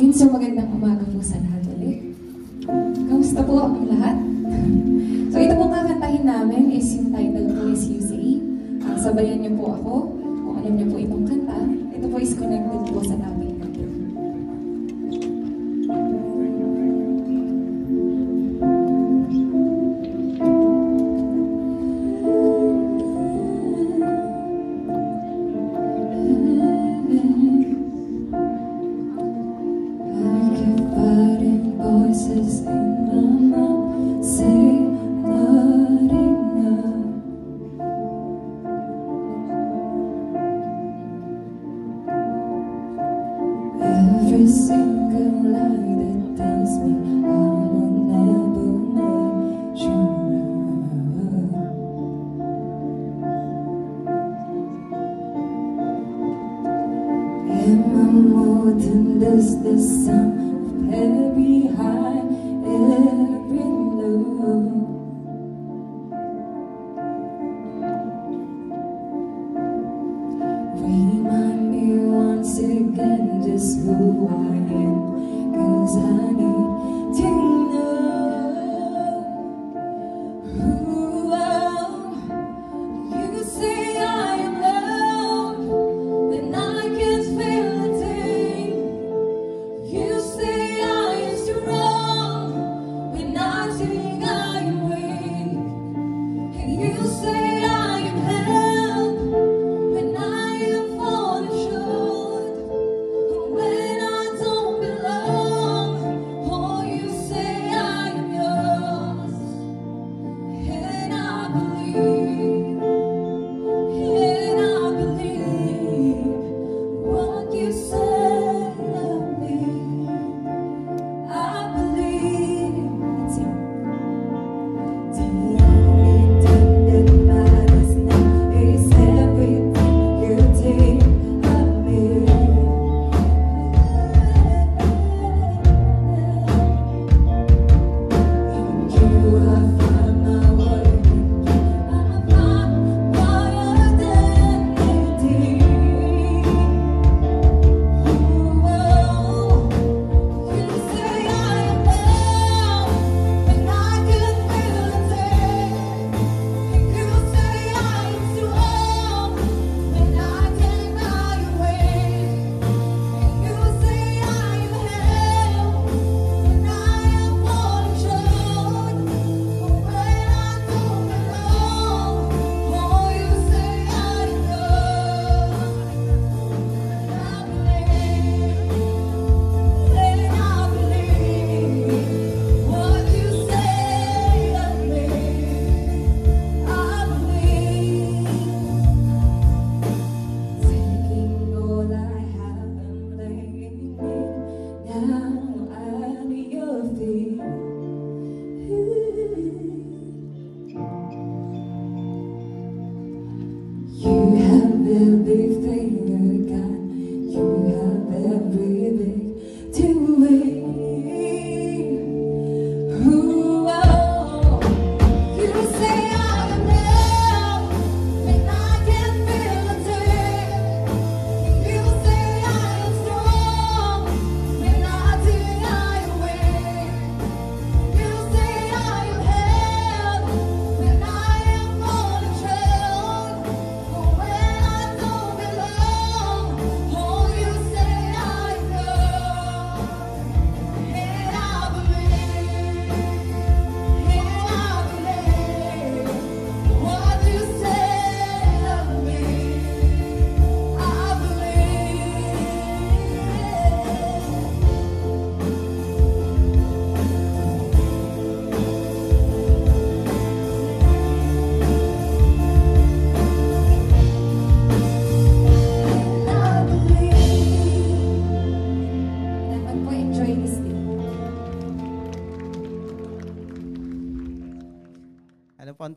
Yun sir, magandang umaga po sa lahat ulit. Kamusta po ang lahat? so ito pong kakantahin namin is yung title po is UCE. Ah, sabayan niyo po ako, kung alam niyo po itong kanta, ito po is connected po sa topic.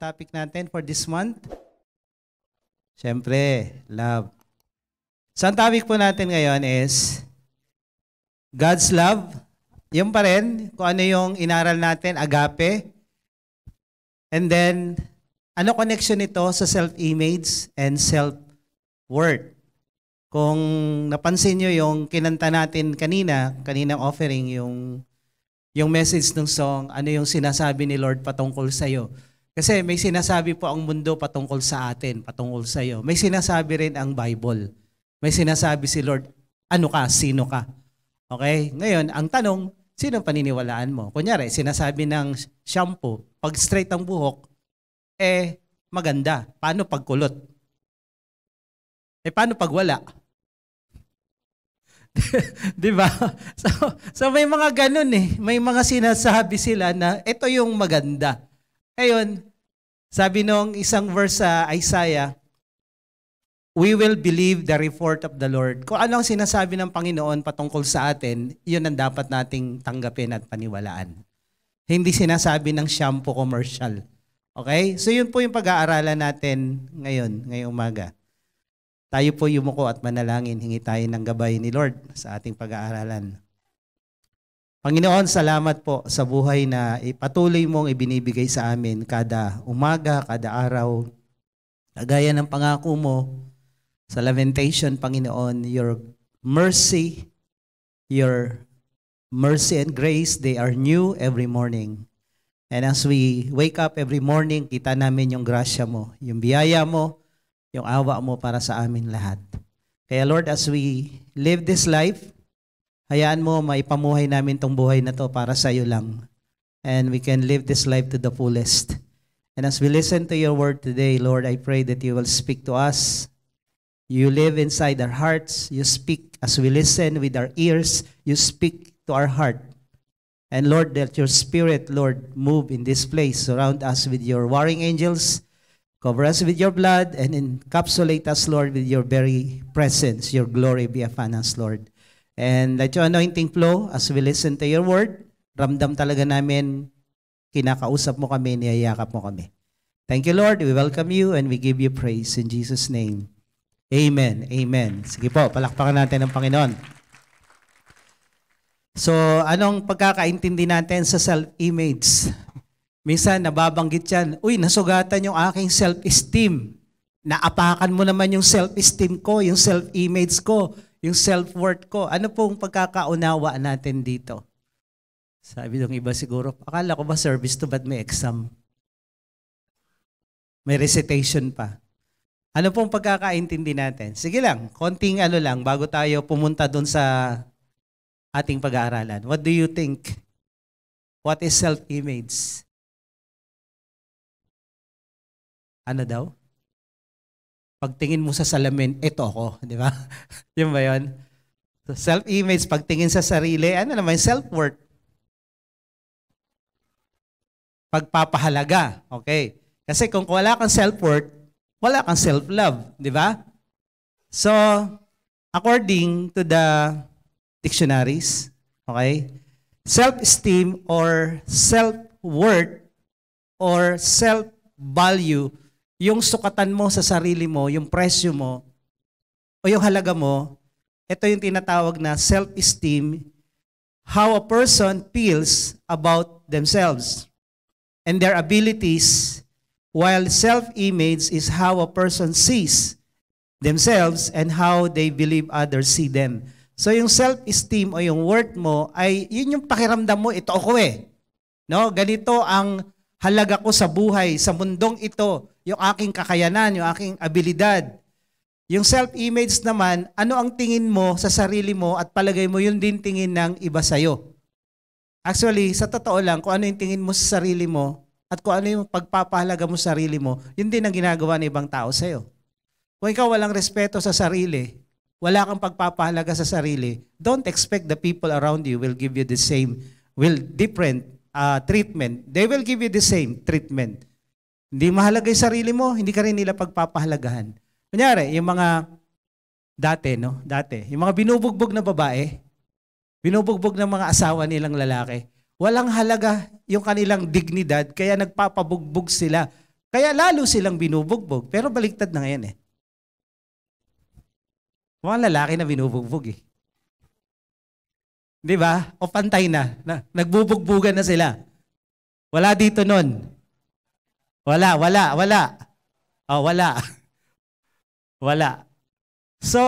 topic natin for this month? Siyempre, love. So ang topic po natin ngayon is God's love. Yung pa rin, kung ano yung inaral natin, agape. And then, ano connection nito sa self-image and self-worth? Kung napansin nyo yung kinanta natin kanina, kaninang offering, yung, yung message ng song, ano yung sinasabi ni Lord patungkol sa'yo. Kasi may sinasabi po ang mundo patungkol sa atin, patungkol sa iyo. May sinasabi rin ang Bible. May sinasabi si Lord, ano ka, sino ka. Okay? Ngayon, ang tanong, sino paniniwalaan mo? Kunyari, sinasabi ng shampoo, pag straight ang buhok, eh, maganda. Paano pag kulot? Eh, paano pag wala? 'Di ba? So, so may mga ganun eh. May mga sinasabi sila na ito yung maganda. Ngayon, sabi nung isang verse sa Isaiah, we will believe the report of the Lord. Kung ano ang sinasabi ng Panginoon patungkol sa atin, yun ang dapat nating tanggapin at paniwalaan. Hindi sinasabi ng shampoo commercial. Okay? So yun po yung pag-aaralan natin ngayon, ngayong umaga. Tayo po yumuko at manalangin, hingi tayo ng gabay ni Lord sa ating pag-aaralan. Panginoon, salamat po sa buhay na ipatuloy mong ibinibigay sa amin kada umaga, kada araw. Kagaya ng pangako mo sa lamentation, Panginoon, your mercy, your mercy and grace, they are new every morning. And as we wake up every morning, kita namin yung grasya mo, yung biyaya mo, yung awa mo para sa amin lahat. Kaya Lord, as we live this life, Hayaan mo, maipamuhay namin tong buhay na to para sa iyo lang. And we can live this life to the fullest. And as we listen to your word today, Lord, I pray that you will speak to us. You live inside our hearts. You speak as we listen with our ears. You speak to our heart. And Lord, let your spirit, Lord, move in this place. Surround us with your warring angels. Cover us with your blood and encapsulate us, Lord, with your very presence. Your glory be upon us, Lord. And let your anointing flow as we listen to your word. Ramdam talaga namin, kinakausap mo kami, niyayakap mo kami. Thank you, Lord. We welcome you and we give you praise in Jesus' name. Amen. Amen. Sige po, palakpakan natin ang Panginoon. So, anong pagkakaintindi natin sa self-image? Minsan, nababanggit yan, uy, nasugatan yung aking self-esteem. Naapakan mo naman yung self-esteem ko, yung self-image ko yung self-worth ko. Ano pong pagkakaunawa natin dito? Sabi ng iba siguro, akala ko ba service to ba't may exam? May recitation pa. Ano pong pagkakaintindi natin? Sige lang, konting ano lang bago tayo pumunta doon sa ating pag-aaralan. What do you think? What is self-image? Ano daw? pagtingin mo sa salamin, ito ako, di ba? yun ba yun? So self-image, pagtingin sa sarili, ano naman, self-worth. Pagpapahalaga, okay? Kasi kung wala kang self-worth, wala kang self-love, di ba? So, according to the dictionaries, okay, self-esteem or self-worth or self-value yung sukatan mo sa sarili mo, yung presyo mo, o yung halaga mo, ito yung tinatawag na self-esteem, how a person feels about themselves and their abilities, while self-image is how a person sees themselves and how they believe others see them. So yung self-esteem o yung worth mo ay yun yung pakiramdam mo, ito ako eh. No? Ganito ang halaga ko sa buhay, sa mundong ito yung aking kakayanan, yung aking abilidad. Yung self-image naman, ano ang tingin mo sa sarili mo at palagay mo yun din tingin ng iba sa'yo. Actually, sa totoo lang, kung ano yung tingin mo sa sarili mo at kung ano yung pagpapahalaga mo sa sarili mo, yun din ang ginagawa ng ibang tao sa'yo. Kung ikaw walang respeto sa sarili, wala kang pagpapahalaga sa sarili, don't expect the people around you will give you the same, will different uh, treatment. They will give you the same treatment. Hindi mahalaga yung sarili mo, hindi ka rin nila pagpapahalagahan. Kunyari, yung mga dati, no? Dati, yung mga binubugbog na babae, binubugbog ng mga asawa nilang lalaki, walang halaga yung kanilang dignidad, kaya nagpapabugbog sila. Kaya lalo silang binubugbog. Pero baliktad na ngayon eh. Mga lalaki na binubugbog eh. Di ba? O pantay na. na nagbubugbugan na sila. Wala dito nun. Wala, wala, wala. Oh, wala. wala. So,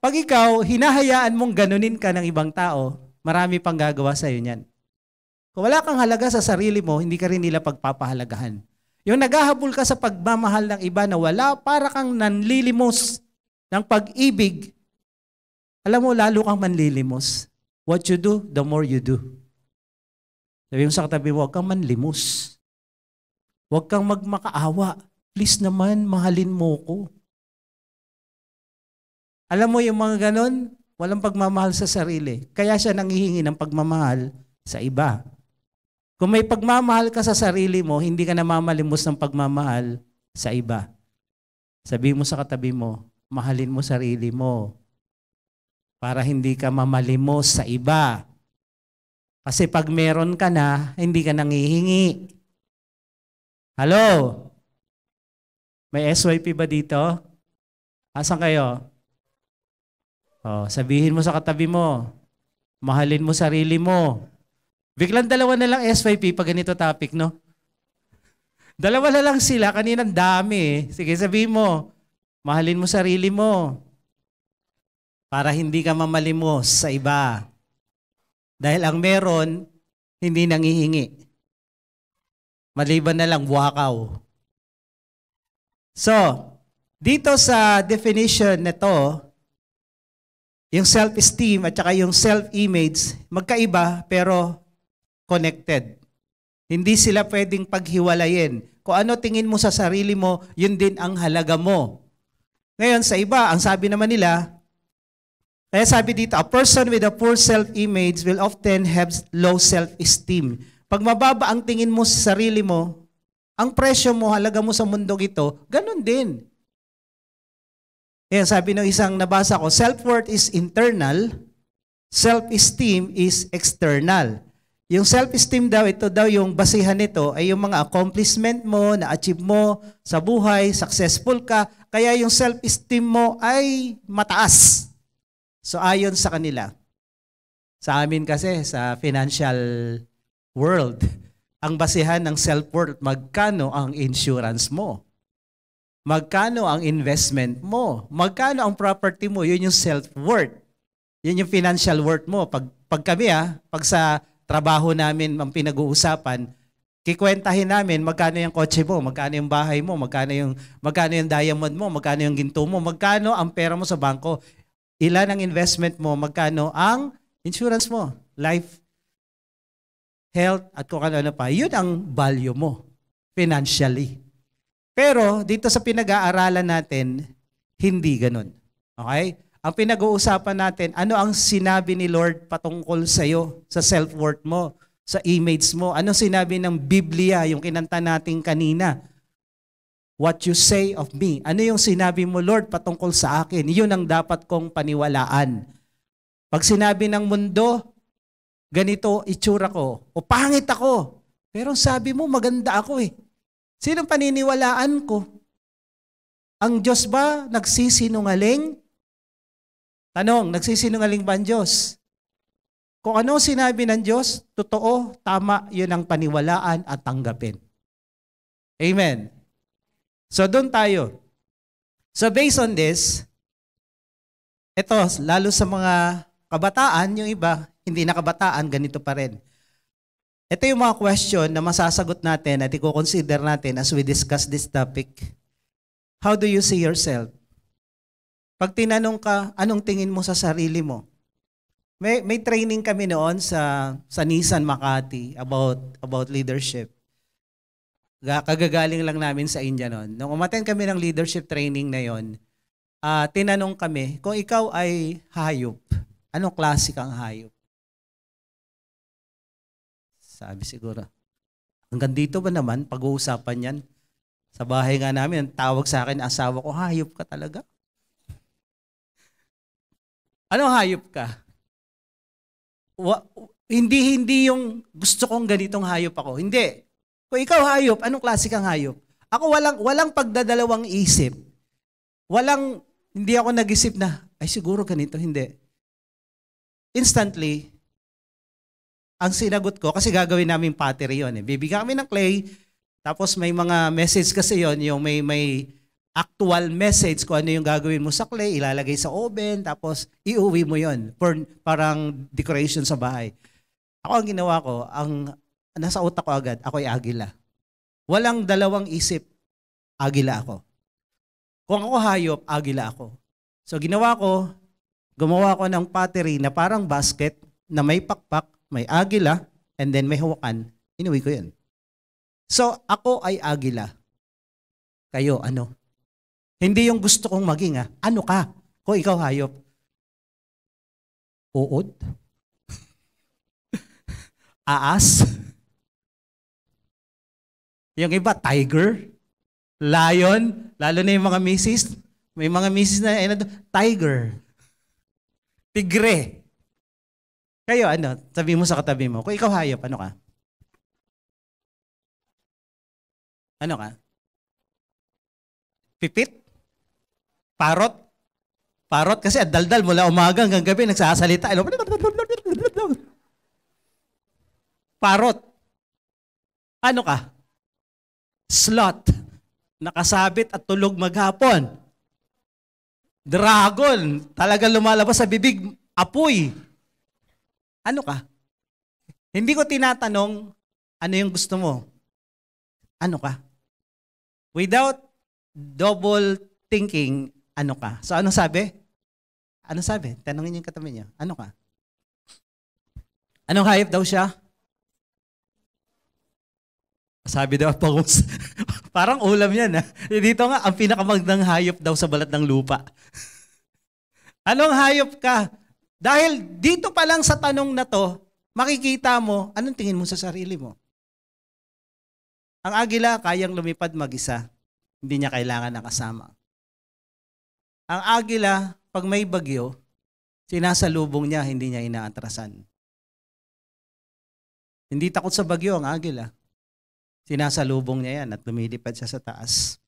pag ikaw, hinahayaan mong ganunin ka ng ibang tao, marami pang gagawa sa'yo niyan. Kung wala kang halaga sa sarili mo, hindi ka rin nila pagpapahalagahan. Yung naghahabol ka sa pagmamahal ng iba na wala, para kang nanlilimos ng pag-ibig, alam mo, lalo kang manlilimos. What you do, the more you do. Sabi mo sa katabi mo, huwag kang manlimos. Huwag kang magmakaawa. Please naman, mahalin mo ko. Alam mo yung mga ganon, walang pagmamahal sa sarili. Kaya siya nangihingi ng pagmamahal sa iba. Kung may pagmamahal ka sa sarili mo, hindi ka namamalimos ng pagmamahal sa iba. Sabi mo sa katabi mo, mahalin mo sarili mo para hindi ka mamalimos sa iba. Kasi pag meron ka na, hindi ka nangihingi. Hello? May SYP ba dito? Asan kayo? Oh, sabihin mo sa katabi mo. Mahalin mo sarili mo. Biglang dalawa na lang SYP pag ganito topic, no? Dalawa na lang sila, kaninang dami. Eh. Sige, sabihin mo, mahalin mo sarili mo para hindi ka mamalimos sa iba. Dahil ang meron, hindi nangihingi. Maliban na lang wakaw. So, dito sa definition nito, yung self-esteem at saka yung self-image, magkaiba pero connected. Hindi sila pwedeng paghiwalayin. Kung ano tingin mo sa sarili mo, yun din ang halaga mo. Ngayon, sa iba, ang sabi naman nila, kaya sabi dito, a person with a poor self-image will often have low self-esteem. Pag mababa ang tingin mo sa sarili mo, ang presyo mo, halaga mo sa mundong ito, ganun din. Yan, sabi ng isang nabasa ko, self-worth is internal, self-esteem is external. Yung self-esteem daw, ito daw yung basihan nito ay yung mga accomplishment mo, na-achieve mo sa buhay, successful ka, kaya yung self-esteem mo ay mataas. So ayon sa kanila. Sa amin kasi, sa financial world. Ang basihan ng self-worth, magkano ang insurance mo? Magkano ang investment mo? Magkano ang property mo? Yun yung self-worth. Yun yung financial worth mo. Pag, pag kami ah, pag sa trabaho namin ang pinag-uusapan, kikwentahin namin magkano yung kotse mo, magkano yung bahay mo, magkano yung, magkano yung diamond mo, magkano yung ginto mo, magkano ang pera mo sa bangko, ilan ang investment mo, magkano ang insurance mo, life health, at kung ano-ano pa. Yun ang value mo financially. Pero dito sa pinag-aaralan natin, hindi ganun. Okay? Ang pinag-uusapan natin, ano ang sinabi ni Lord patungkol sa iyo, sa self-worth mo, sa image mo? Ano sinabi ng Biblia, yung kinanta natin kanina? What you say of me. Ano yung sinabi mo, Lord, patungkol sa akin? Yun ang dapat kong paniwalaan. Pag sinabi ng mundo, ganito itsura ko, o pangit ako. Pero sabi mo, maganda ako eh. Sinong paniniwalaan ko? Ang Diyos ba nagsisinungaling? Tanong, nagsisinungaling ba ang Diyos? Kung ano sinabi ng Diyos, totoo, tama, yun ang paniwalaan at tanggapin. Amen. So doon tayo. So based on this, ito, lalo sa mga kabataan, yung iba, hindi na kabataan, ganito pa rin. Ito yung mga question na masasagot natin at i-consider natin as we discuss this topic. How do you see yourself? Pag tinanong ka, anong tingin mo sa sarili mo? May, may training kami noon sa, sa Nissan Makati about, about leadership. Kagagaling lang namin sa India noon. Nung umaten kami ng leadership training na yon, uh, tinanong kami, kung ikaw ay hayop, anong klase kang hayop? Sabi siguro, hanggang dito ba naman pag-uusapan yan? Sa bahay nga namin, ang tawag sa akin, asawa ko, hayop ka talaga. Ano hayop ka? Wa, hindi, hindi yung gusto kong ganitong hayop ako. Hindi. Kung ikaw hayop, anong klase kang hayop? Ako walang, walang pagdadalawang isip. Walang, hindi ako nag-isip na, ay siguro ganito, hindi. Instantly, ang sinagot ko, kasi gagawin namin pottery yon eh. Bibigyan kami ng clay, tapos may mga message kasi yon yung may, may actual message kung ano yung gagawin mo sa clay, ilalagay sa oven, tapos iuwi mo yon for parang decoration sa bahay. Ako ang ginawa ko, ang nasa utak ko agad, ako ay agila. Walang dalawang isip, agila ako. Kung ako hayop, agila ako. So ginawa ko, gumawa ko ng pottery na parang basket na may pakpak, may agila, and then may hawakan, inuwi ko yun. So, ako ay agila. Kayo, ano? Hindi yung gusto kong maging, ha? Ah. Ano ka? Ko ikaw hayop. Uod? Aas? Yung iba, tiger? Lion? Lalo na yung mga misis. May mga misis na, eh, tiger. Tigre. Kayo, ano, sabi mo sa katabi mo, kung ikaw hayop, ano ka? Ano ka? Pipit? Parot? Parot kasi adaldal mula umaga hanggang gabi nagsasalita. Ano? Parot. Ano ka? Slot. Nakasabit at tulog maghapon. Dragon. Talaga lumalabas sa bibig. Apoy. Ano ka? Hindi ko tinatanong ano yung gusto mo. Ano ka? Without double thinking, ano ka? So ano sabi? Ano sabi? Tanungin yung katabi niya. Ano ka? Anong hayop daw siya? Sabi daw, pangus. Parang ulam yan. Ha? Ah. Eh, dito nga, ang pinakamagdang hayop daw sa balat ng lupa. Anong hayop ka? Dahil dito pa lang sa tanong na to, makikita mo, anong tingin mo sa sarili mo? Ang agila, kayang lumipad mag-isa. Hindi niya kailangan ng kasama. Ang agila, pag may bagyo, sinasalubong niya, hindi niya inaatrasan. Hindi takot sa bagyo ang agila. Sinasalubong niya yan at lumilipad siya sa taas.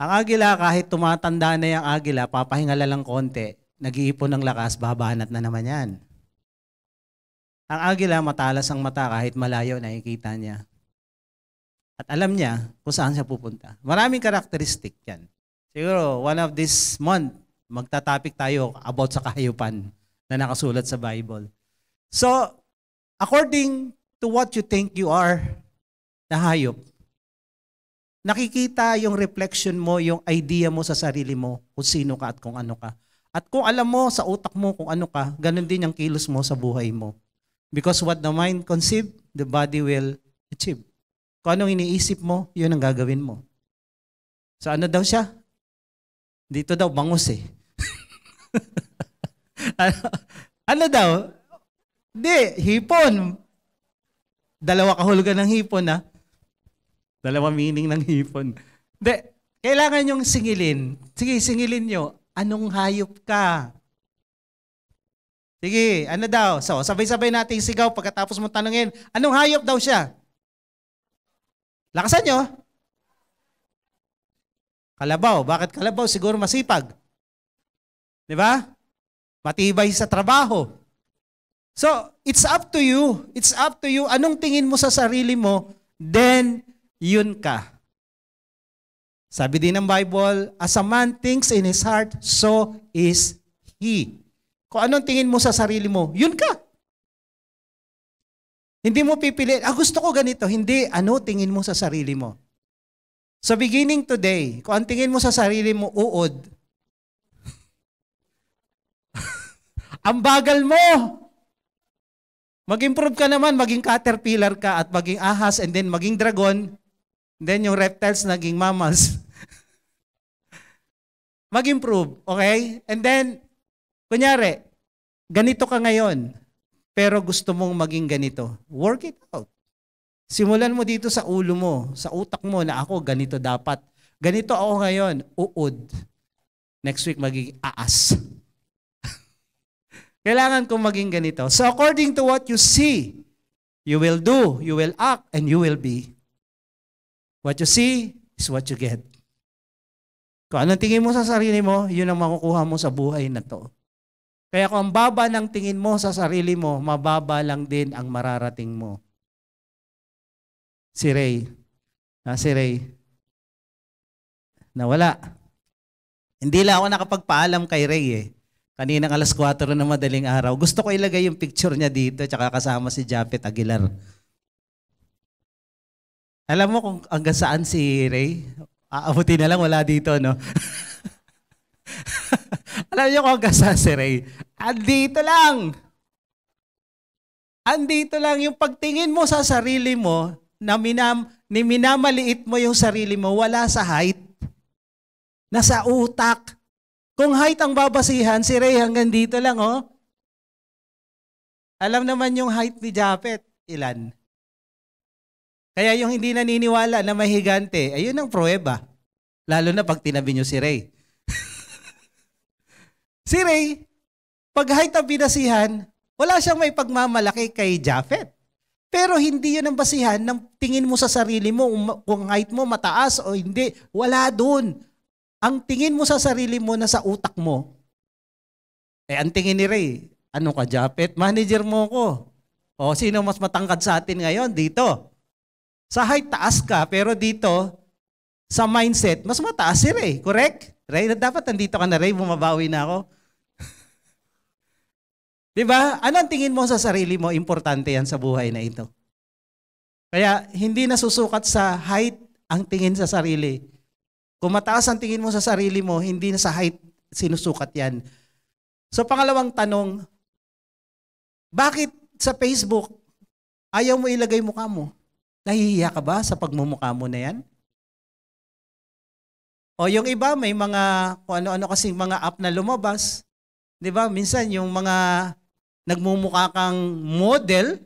Ang agila, kahit tumatanda na yung agila, papahinga lang konti, nag-iipon ng lakas, babanat na naman yan. Ang agila, matalas ang mata kahit malayo, nakikita niya. At alam niya kung saan siya pupunta. Maraming karakteristik yan. Siguro, one of this month, magtatopic tayo about sa kahayupan na nakasulat sa Bible. So, according to what you think you are na hayop, nakikita yung reflection mo, yung idea mo sa sarili mo, kung sino ka at kung ano ka. At kung alam mo sa utak mo kung ano ka, ganun din ang kilos mo sa buhay mo. Because what the mind conceive, the body will achieve. Kung anong iniisip mo, yun ang gagawin mo. So ano daw siya? Dito daw, bangus eh. ano, ano daw? Di, hipon. Dalawa kahulugan ng hipon ha. Ah. Dalawa meaning ng hipon. Di, kailangan yung singilin. Sige, singilin nyo. Anong hayop ka? Sige, ano daw? So, sabay-sabay nating sigaw pagkatapos mo tanungin, anong hayop daw siya? Lakasan nyo. Kalabaw. Bakit kalabaw? Siguro masipag. Di ba? Matibay sa trabaho. So, it's up to you. It's up to you. Anong tingin mo sa sarili mo, then yun ka. Sabi din ng Bible, as a man thinks in his heart, so is he. Kung anong tingin mo sa sarili mo, yun ka. Hindi mo pipiliin, ah gusto ko ganito. Hindi, ano tingin mo sa sarili mo. So beginning today, kung ang tingin mo sa sarili mo, uod. ang bagal mo! Mag-improve ka naman, maging caterpillar ka at maging ahas and then maging dragon Then yung reptiles naging mammals. Mag-improve, okay? And then, kunyari, ganito ka ngayon, pero gusto mong maging ganito. Work it out. Simulan mo dito sa ulo mo, sa utak mo na ako, ganito dapat. Ganito ako ngayon, uod. Next week, magiging aas. Kailangan kong maging ganito. So according to what you see, you will do, you will act, and you will be. What you see is what you get. Kung anong tingin mo sa sarili mo, yun ang makukuha mo sa buhay na to. Kaya kung ang baba ng tingin mo sa sarili mo, mababa lang din ang mararating mo. Si Ray. Ah, si Ray. Nawala. Hindi lang ako nakapagpaalam kay Ray eh. Kaninang alas 4 na madaling araw. Gusto ko ilagay yung picture niya dito tsaka kasama si Japet Aguilar. Alam mo kung hanggang saan si Ray? Aabuti na lang, wala dito, no? Alam niyo kung hanggang saan si Ray? Andito lang! Andito lang yung pagtingin mo sa sarili mo na minam, ni minamaliit mo yung sarili mo, wala sa height. Nasa utak. Kung height ang babasihan, si Ray hanggang dito lang, oh. Alam naman yung height ni Japet. Ilan? Kaya yung hindi naniniwala na may higante, ayun ang pruweba. Lalo na pag tinabi nyo si Ray. si Ray, pag height ang binasihan, wala siyang may pagmamalaki kay Japheth. Pero hindi yun ang basihan ng tingin mo sa sarili mo um, kung height mo mataas o hindi. Wala dun. Ang tingin mo sa sarili mo na sa utak mo. Eh, ang tingin ni Ray, ano ka, Japet? Manager mo ko. O, sino mas matangkad sa atin ngayon dito? Sa height, taas ka. Pero dito, sa mindset, mas mataas si Ray. Eh. Correct? Ray, dapat nandito ka na Ray, bumabawi na ako. Di ba? Anong tingin mo sa sarili mo? Importante yan sa buhay na ito. Kaya hindi nasusukat sa height ang tingin sa sarili. Kung mataas ang tingin mo sa sarili mo, hindi na sa height sinusukat yan. So pangalawang tanong, bakit sa Facebook ayaw mo ilagay mukha mo? Nahihiya ka ba sa pagmumukha mo na yan? O yung iba, may mga, kung ano-ano kasing mga app na lumabas. Di ba? Minsan yung mga nagmumukha kang model,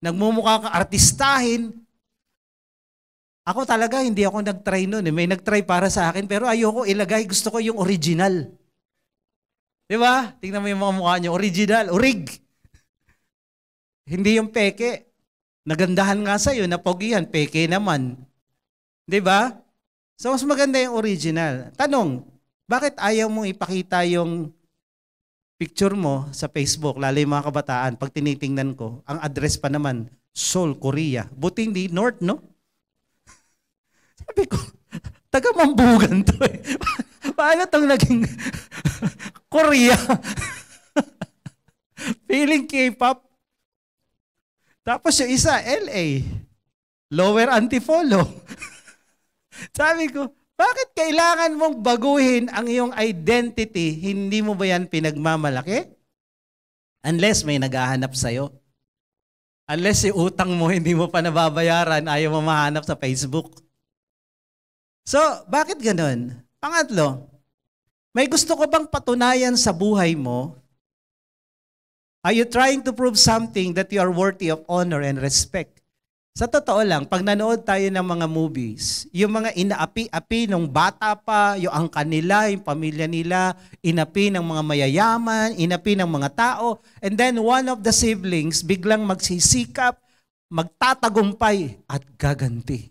nagmumukha kang artistahin. Ako talaga, hindi ako nag-try noon. Eh. May nag-try para sa akin, pero ayoko ilagay. Gusto ko yung original. Di ba? Tingnan mo yung mga mukha niyo. Original. Orig. Hindi yung peke. Nagandahan nga sa sa'yo, napogihan, peke naman. Di ba? So, mas maganda yung original. Tanong, bakit ayaw mong ipakita yung picture mo sa Facebook, lalo yung mga kabataan, pag tinitingnan ko, ang address pa naman, Seoul, Korea. Buti hindi North, no? Sabi ko, taga Mambugan to eh. Paano tong naging Korea? Feeling K-pop, tapos yung isa, LA. Lower anti-follow. Sabi ko, bakit kailangan mong baguhin ang iyong identity? Hindi mo ba yan pinagmamalaki? Unless may naghahanap sa'yo. Unless yung utang mo hindi mo pa nababayaran, ayaw mo mahanap sa Facebook. So, bakit ganun? Pangatlo, may gusto ko bang patunayan sa buhay mo Are you trying to prove something that you are worthy of honor and respect? Sa totoo lang, pag nanood tayo ng mga movies, yung mga inaapi-api nung bata pa, yung ang kanila, yung pamilya nila, inapi ng mga mayayaman, inapi ng mga tao, and then one of the siblings biglang magsisikap, magtatagumpay, at gaganti.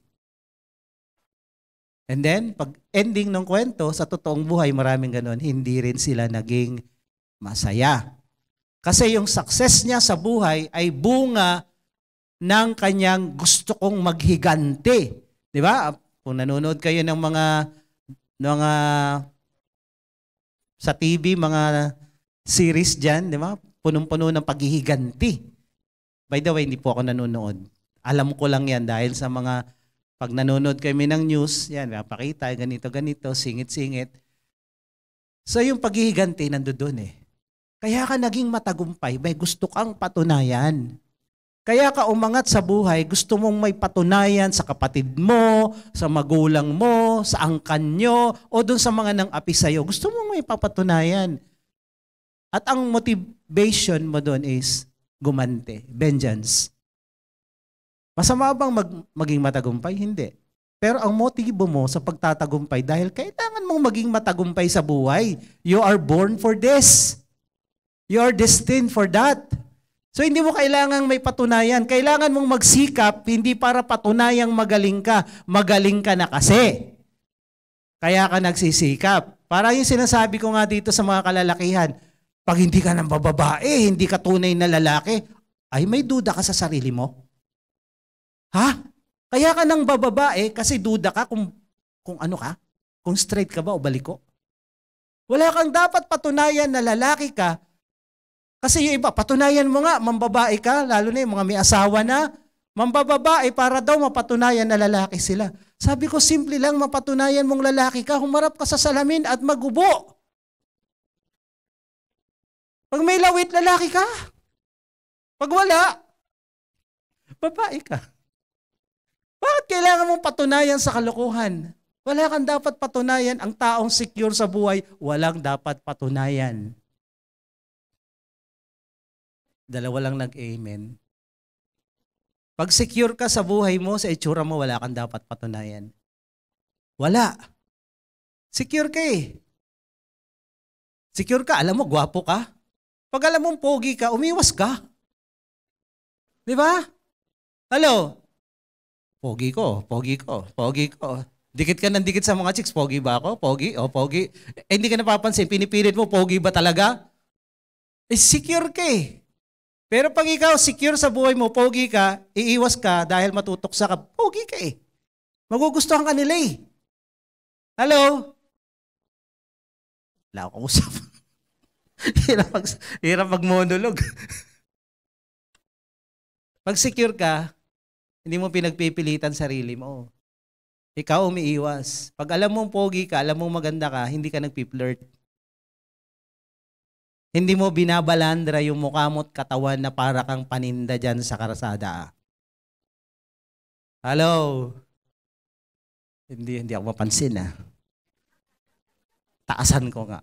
And then, pag ending ng kwento, sa totoong buhay, maraming ganon, hindi rin sila naging masaya. Kasi yung success niya sa buhay ay bunga ng kanyang gusto kong maghiganti. Di ba? Kung nanonood kayo ng mga mga sa TV, mga series dyan, di ba? Punong-puno ng paghihiganti. By the way, hindi po ako nanonood. Alam ko lang yan dahil sa mga pag nanonood kami ng news, yan, napakita, ganito, ganito, singit-singit. So yung paghihiganti nandoon eh. Kaya ka naging matagumpay, may gusto kang patunayan. Kaya ka umangat sa buhay, gusto mong may patunayan sa kapatid mo, sa magulang mo, sa angkan nyo, o dun sa mga nang api sa'yo. Gusto mong may papatunayan. At ang motivation mo dun is gumante, vengeance. Masama bang mag, maging matagumpay? Hindi. Pero ang motibo mo sa pagtatagumpay dahil kailangan mong maging matagumpay sa buhay. You are born for this. You are destined for that. So hindi mo kailangang may patunayan. Kailangan mong magsikap, hindi para patunayang magaling ka. Magaling ka na kasi. Kaya ka nagsisikap. Para yung sinasabi ko nga dito sa mga kalalakihan, pag hindi ka ng bababae, hindi ka tunay na lalaki, ay may duda ka sa sarili mo. Ha? Kaya ka ng bababae kasi duda ka kung, kung ano ka, kung straight ka ba o baliko. Wala kang dapat patunayan na lalaki ka kasi yung iba, patunayan mo nga, mambabae ka, lalo na yung mga may asawa na, mambababae para daw mapatunayan na lalaki sila. Sabi ko, simple lang, mapatunayan mong lalaki ka, humarap ka sa salamin at magubo. Pag may lawit, lalaki ka. Pag wala, babae ka. Bakit kailangan mong patunayan sa kalokohan? Wala kang dapat patunayan. Ang taong secure sa buhay, walang dapat patunayan dalawa lang nag-amen. Pag secure ka sa buhay mo, sa itsura mo, wala kang dapat patunayan. Wala. Secure ka eh. Secure ka, alam mo, gwapo ka. Pag alam mong pogi ka, umiwas ka. Di ba? Hello? Pogi ko, pogi ko, pogi ko. Dikit ka ng dikit sa mga chicks, pogi ba ako? Pogi? O, oh, pogi? Eh, hindi ka napapansin, pinipilit mo, pogi ba talaga? Eh, secure ka eh. Pero pag ikaw secure sa buhay mo, pogi ka, iiwas ka dahil matutok sa ka, pogi ka eh. Magugustuhan ka nila eh. Hello? Wala akong usap. hirap, mag, hirap mag-monolog. pag secure ka, hindi mo pinagpipilitan sarili mo. Ikaw umiiwas. Pag alam mong pogi ka, alam mong maganda ka, hindi ka nagpi-flirt. Hindi mo binabalandra yung mukha mo't katawan na para kang paninda dyan sa karasada. Ah. Hello? Hindi, hindi ako mapansin ah. Taasan ko nga.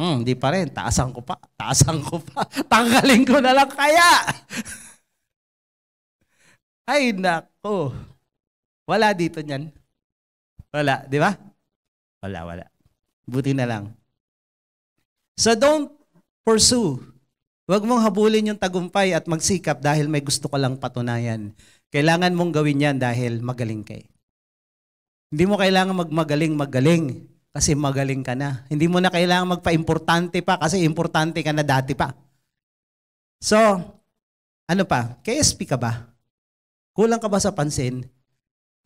Hmm, hindi pa rin. Taasan ko pa. Taasan ko pa. Tanggalin ko na lang kaya. Ay, nako. Wala dito niyan. Wala, di ba? Wala, wala. Buti na lang. So don't Pursue. Huwag mong habulin yung tagumpay at magsikap dahil may gusto ka lang patunayan. Kailangan mong gawin yan dahil magaling ka. Eh. Hindi mo kailangan magmagaling-magaling kasi magaling ka na. Hindi mo na kailangan magpa-importante pa kasi importante ka na dati pa. So, ano pa? KSP ka ba? Kulang ka ba sa pansin?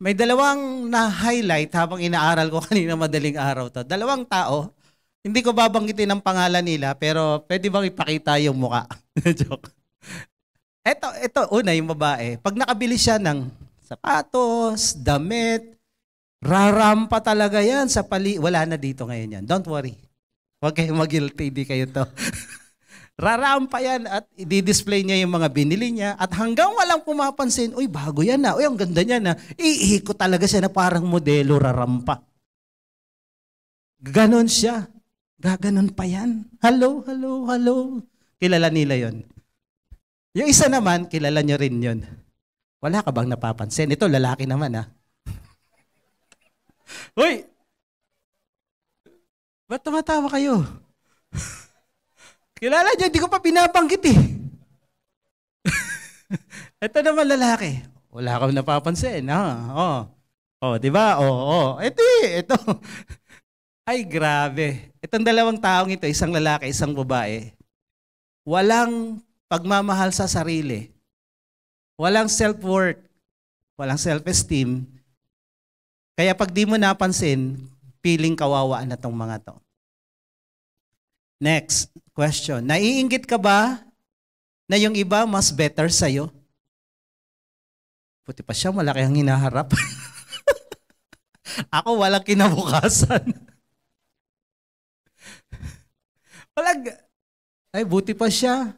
May dalawang na-highlight habang inaaral ko kanina madaling araw to. Dalawang tao hindi ko babanggitin ang pangalan nila, pero pwede bang ipakita yung muka? Joke. Ito, ito, una yung babae. Pag nakabili siya ng sapatos, damit, rarampa talaga yan sa pali. Wala na dito ngayon yan. Don't worry. Huwag kayong mag-guilty, di kayo to. rarampa yan at i-display niya yung mga binili niya at hanggang walang pumapansin, uy, bago yan na, ah. uy, ang ganda niya na, ah. iihiko talaga siya na parang modelo rarampa. Ganon siya. Gaganon pa yan. Hello, hello, hello. Kilala nila yon. Yung isa naman, kilala nyo rin yon. Wala ka bang napapansin? Ito, lalaki naman ha. Ah. Hoy! Ba't tumatawa kayo? kilala nyo, hindi ko pa pinabanggit eh. Ito naman lalaki. Wala kang napapansin. Ha? Ah. Oh. Oh, 'di ba? Oo, oh, oh. Ito, eh, ito. Ay, grabe. Itong dalawang taong ito, isang lalaki, isang babae, walang pagmamahal sa sarili. Walang self-worth. Walang self-esteem. Kaya pag di mo napansin, feeling kawawaan na tong mga to. Next question. Naiingit ka ba na yung iba mas better sa'yo? Puti pa siya, malaki ang hinaharap. Ako walang kinabukasan. Palag, ay buti pa siya.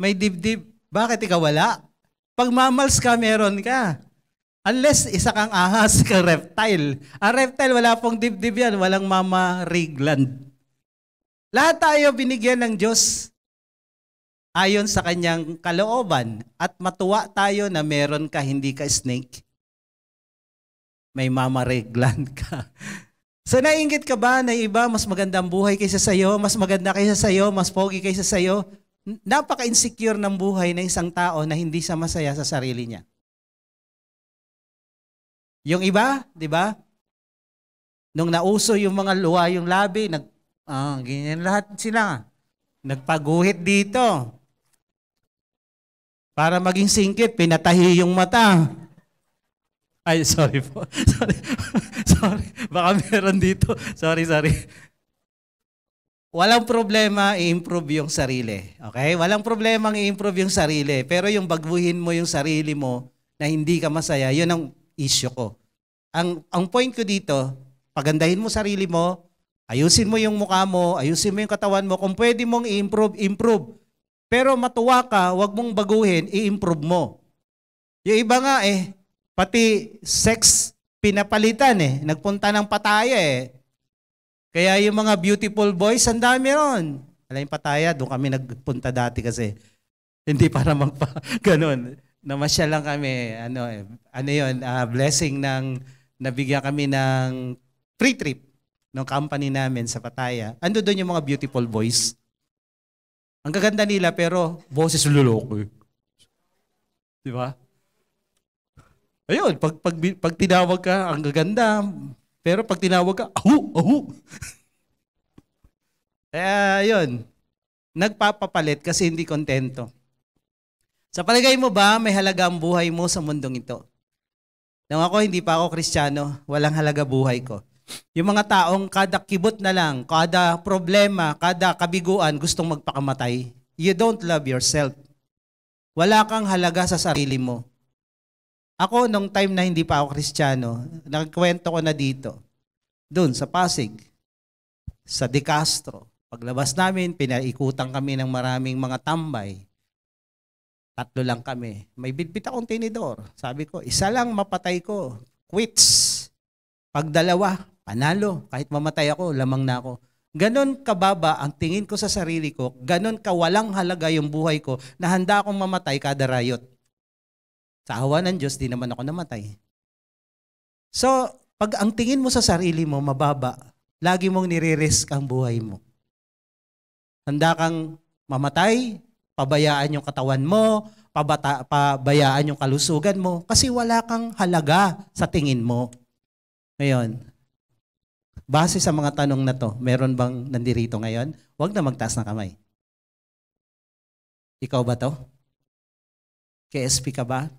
May dibdib. Bakit ikaw wala? Pag mammals ka, meron ka. Unless isa kang ahas ka reptile. Ang ah, reptile, wala pong dibdib yan. Walang mama gland. Lahat tayo binigyan ng Diyos ayon sa kanyang kalooban at matuwa tayo na meron ka, hindi ka snake. May mama gland ka. So nainggit ka ba na iba mas magandang buhay kaysa sa iyo, mas maganda kaysa sa iyo, mas pogi kaysa sa iyo? Napaka-insecure ng buhay ng isang tao na hindi sa masaya sa sarili niya. Yung iba, di ba? Nung nauso yung mga luwa yung labi, nag, ah, ganyan lahat sila. Nagpaguhit dito. Para maging singkit, pinatahi yung mata. Ay, sorry po. Sorry. sorry, baka meron dito. Sorry, sorry. Walang problema i-improve yung sarili. Okay? Walang problema i-improve yung sarili. Pero yung baguhin mo yung sarili mo na hindi ka masaya, yun ang issue ko. Ang, ang point ko dito, pagandahin mo sarili mo, ayusin mo yung mukha mo, ayusin mo yung katawan mo. Kung pwede mong i-improve, improve. Pero matuwa ka, wag mong baguhin, i-improve mo. Yung iba nga eh, pati sex pinapalitan eh. Nagpunta ng Pataya eh. Kaya yung mga beautiful boys, ang dami ron. Alam yung Pataya, doon kami nagpunta dati kasi. Hindi para magpa, ganun. Namasyal lang kami, ano, eh, ano yun, uh, blessing ng, nabigyan kami ng free trip ng company namin sa Pataya. Ando doon yung mga beautiful boys. Ang gaganda nila pero boses luloko. Eh. Di ba? Ayun, pag, pag, pag tinawag ka, ang gaganda. Pero pag tinawag ka, ahu, ahu. Kaya yun, nagpapapalit kasi hindi kontento. Sa palagay mo ba, may halaga ang buhay mo sa mundong ito? Nang ako, hindi pa ako kristyano, walang halaga buhay ko. Yung mga taong kada kibot na lang, kada problema, kada kabiguan, gustong magpakamatay. You don't love yourself. Wala kang halaga sa sarili mo. Ako, nung time na hindi pa ako kristyano, nagkwento ko na dito. Doon, sa Pasig, sa De Castro. Paglabas namin, pinaikutan kami ng maraming mga tambay. Tatlo lang kami. May bitbit akong tinidor. Sabi ko, isa lang mapatay ko. Quits. Pag dalawa, panalo. Kahit mamatay ako, lamang na ako. Ganon kababa ang tingin ko sa sarili ko, ganon kawalang halaga yung buhay ko na handa akong mamatay kada rayot. Sa awa ng Diyos, di naman ako namatay. So, pag ang tingin mo sa sarili mo mababa, lagi mong nire-risk ang buhay mo. Handa kang mamatay, pabayaan yung katawan mo, pabata, pabayaan yung kalusugan mo, kasi wala kang halaga sa tingin mo. Ngayon, base sa mga tanong na to, meron bang nandirito ngayon? Huwag na magtaas ng kamay. Ikaw ba to? KSP ka ba?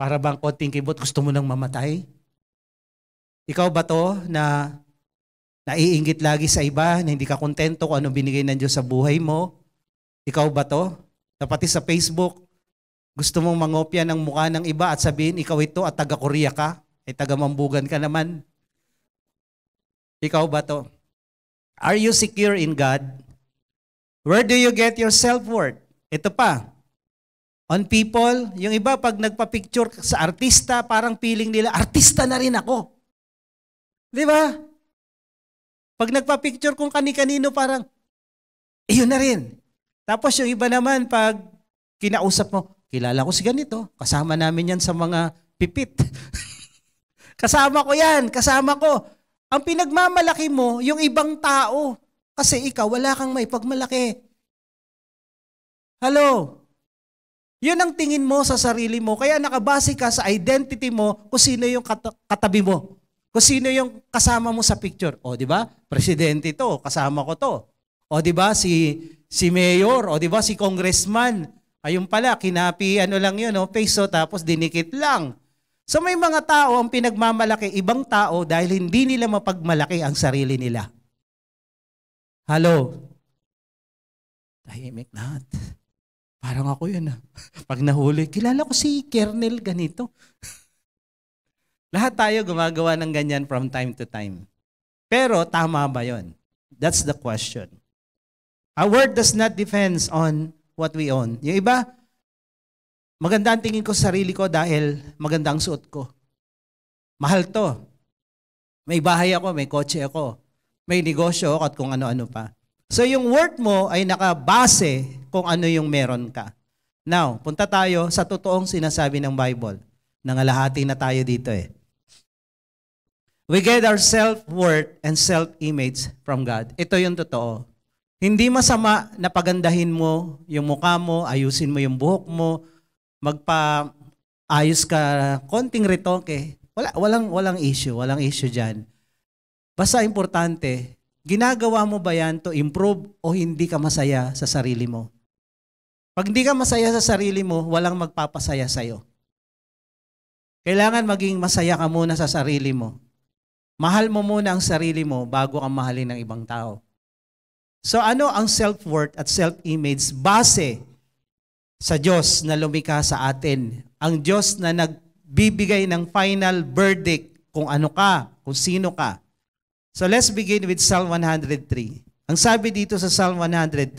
Para bang konting kibot, gusto mo nang mamatay? Ikaw ba to na naiingit lagi sa iba, na hindi ka kontento kung ano binigay ng Diyos sa buhay mo? Ikaw ba to? Na pati sa Facebook, gusto mong mangopya ng mukha ng iba at sabihin, ikaw ito at taga-Korea ka, ay taga-Mambugan ka naman. Ikaw ba to? Are you secure in God? Where do you get your self-worth? Ito pa, on people. Yung iba, pag nagpa-picture sa artista, parang feeling nila, artista na rin ako. Di ba? Pag nagpa-picture kung kani-kanino, parang, iyon na rin. Tapos yung iba naman, pag kinausap mo, kilala ko si ganito, kasama namin yan sa mga pipit. kasama ko yan, kasama ko. Ang pinagmamalaki mo, yung ibang tao. Kasi ikaw, wala kang may pagmalaki. Hello? Yun ang tingin mo sa sarili mo. Kaya nakabase ka sa identity mo kung sino yung katabi mo. Kung sino yung kasama mo sa picture. O, di ba? Presidente to, kasama ko to. O, di ba? Si, si mayor, o, di ba? Si congressman. Ayun pala, kinapi, ano lang yun, no? peso, tapos dinikit lang. So may mga tao ang pinagmamalaki ibang tao dahil hindi nila mapagmalaki ang sarili nila. Hello? Tahimik not. Parang ako yun. Ah. Pag nahuli, kilala ko si Kernel ganito. Lahat tayo gumagawa ng ganyan from time to time. Pero tama ba yon? That's the question. A word does not depends on what we own. Yung iba, maganda ang tingin ko sa sarili ko dahil maganda ang suot ko. Mahal to. May bahay ako, may kotse ako, may negosyo ako at kung ano-ano pa. So yung worth mo ay nakabase kung ano yung meron ka. Now, punta tayo sa totoong sinasabi ng Bible. Nangalahati na tayo dito eh. We get our self-worth and self-image from God. Ito yung totoo. Hindi masama na pagandahin mo yung mukha mo, ayusin mo yung buhok mo, magpa-ayos ka konting retoke. Wala, walang, walang issue, walang issue dyan. Basta importante, Ginagawa mo ba yan to improve o hindi ka masaya sa sarili mo? Pag hindi ka masaya sa sarili mo, walang magpapasaya sa'yo. Kailangan maging masaya ka muna sa sarili mo. Mahal mo muna ang sarili mo bago ka mahalin ng ibang tao. So ano ang self-worth at self-image base sa Diyos na lumika sa atin? Ang Diyos na nagbibigay ng final verdict kung ano ka, kung sino ka. So let's begin with Psalm 103. Ang sabi dito sa Psalm 103,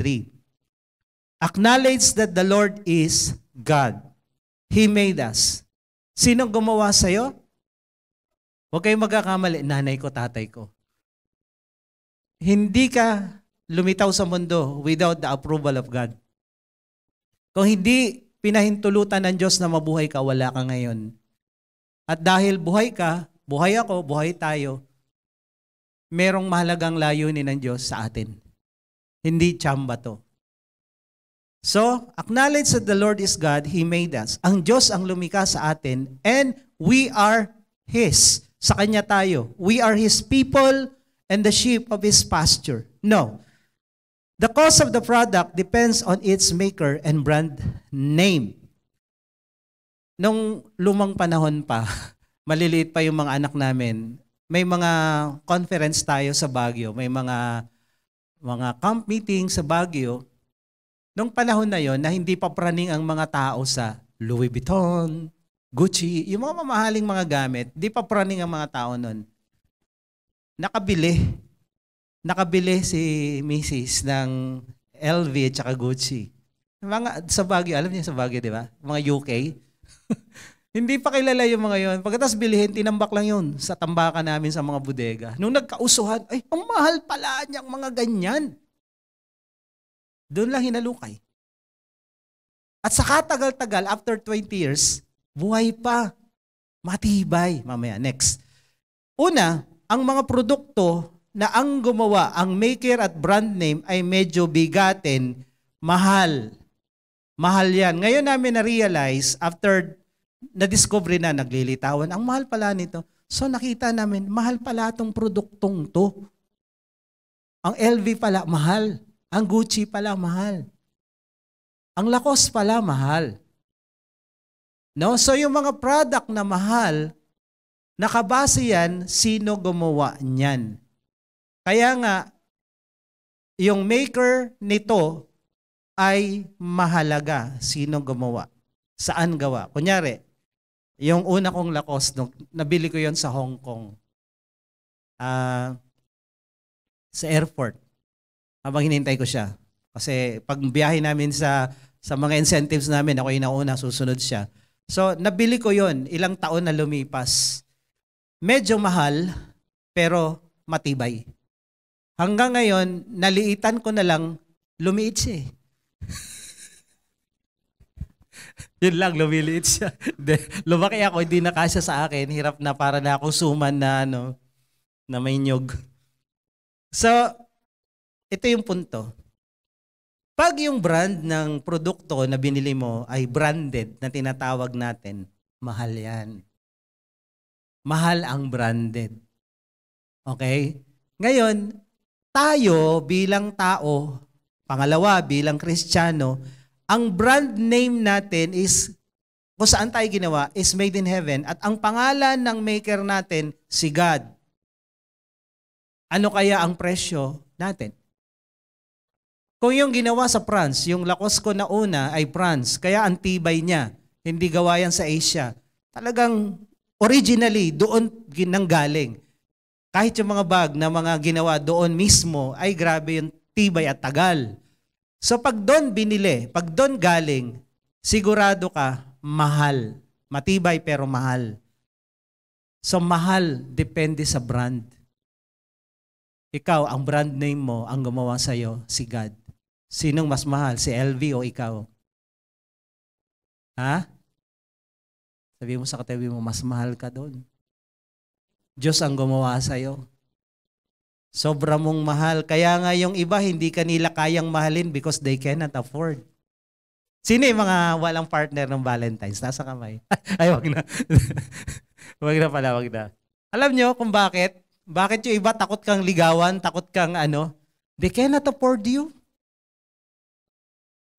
Acknowledge that the Lord is God. He made us. Sino gumawa sa'yo? Huwag kayong magkakamali, nanay ko, tatay ko. Hindi ka lumitaw sa mundo without the approval of God. Kung hindi pinahintulutan ng Diyos na mabuhay ka, wala ka ngayon. At dahil buhay ka, buhay ako, buhay tayo, merong mahalagang layunin ng Diyos sa atin. Hindi tsamba to. So, acknowledge that the Lord is God, He made us. Ang Diyos ang lumika sa atin and we are His. Sa Kanya tayo. We are His people and the sheep of His pasture. No. The cost of the product depends on its maker and brand name. Nung lumang panahon pa, maliliit pa yung mga anak namin, may mga conference tayo sa Baguio, may mga mga camp meeting sa Baguio. Nung panahon na yon na hindi pa praning ang mga tao sa Louis Vuitton, Gucci, yung mga mamahaling mga gamit, di pa praning ang mga tao nun. Nakabili. Nakabili si Mrs. ng LV at saka Gucci. Mga, sa Baguio, alam niyo sa Baguio, di ba? Mga UK. Hindi pa kilala yung mga yon. Pagkatapos bilhin, tinambak lang yon sa tambakan namin sa mga bodega. Nung nagkausuhan, ay, ang mahal pala niyang mga ganyan. Doon lang hinalukay. At sa katagal-tagal, after 20 years, buhay pa. Matibay. Mamaya, next. Una, ang mga produkto na ang gumawa, ang maker at brand name ay medyo bigatin, mahal. Mahal yan. Ngayon namin na-realize after na-discover na, naglilitawan, ang mahal pala nito. So nakita namin, mahal pala itong produktong to. Ang LV pala, mahal. Ang Gucci pala, mahal. Ang Lacoste pala, mahal. No? So yung mga product na mahal, nakabase yan, sino gumawa niyan. Kaya nga, yung maker nito ay mahalaga. Sino gumawa? Saan gawa? Kunyari, yung una kong Lacoste, no, nabili ko yon sa Hong Kong. Uh, sa airport. Habang hinintay ko siya. Kasi pag biyahe namin sa sa mga incentives namin, ako yung nauna, susunod siya. So, nabili ko yon ilang taon na lumipas. Medyo mahal, pero matibay. Hanggang ngayon, naliitan ko na lang, lumiit siya eh. Yun lang, lumiliit siya. De, lumaki ako, hindi nakasya sa akin. Hirap na para na akong suman na, ano, na may nyog. So, ito yung punto. Pag yung brand ng produkto na binili mo ay branded na tinatawag natin, mahal yan. Mahal ang branded. Okay? Ngayon, tayo bilang tao, pangalawa bilang kristyano, ang brand name natin is kung saan tayo ginawa is made in heaven at ang pangalan ng maker natin si God. Ano kaya ang presyo natin? Kung yung ginawa sa France, yung lakos ko na una ay France, kaya ang tibay niya, hindi gawa yan sa Asia. Talagang originally doon nanggaling. Kahit yung mga bag na mga ginawa doon mismo ay grabe yung tibay at tagal. So pag doon binili, pag doon galing, sigurado ka, mahal. Matibay pero mahal. So mahal depende sa brand. Ikaw, ang brand name mo, ang gumawa sa'yo, si God. Sinong mas mahal, si LV o ikaw? Ha? Sabi mo sa katabi mo, mas mahal ka doon. Diyos ang gumawa sa'yo. Sobra mong mahal. Kaya nga yung iba, hindi kanila kayang mahalin because they cannot afford. Sino yung mga walang partner ng Valentine's? Nasa kamay. Ay, wag na. wag na pala, wag na. Alam nyo kung bakit? Bakit yung iba takot kang ligawan, takot kang ano? They cannot afford you.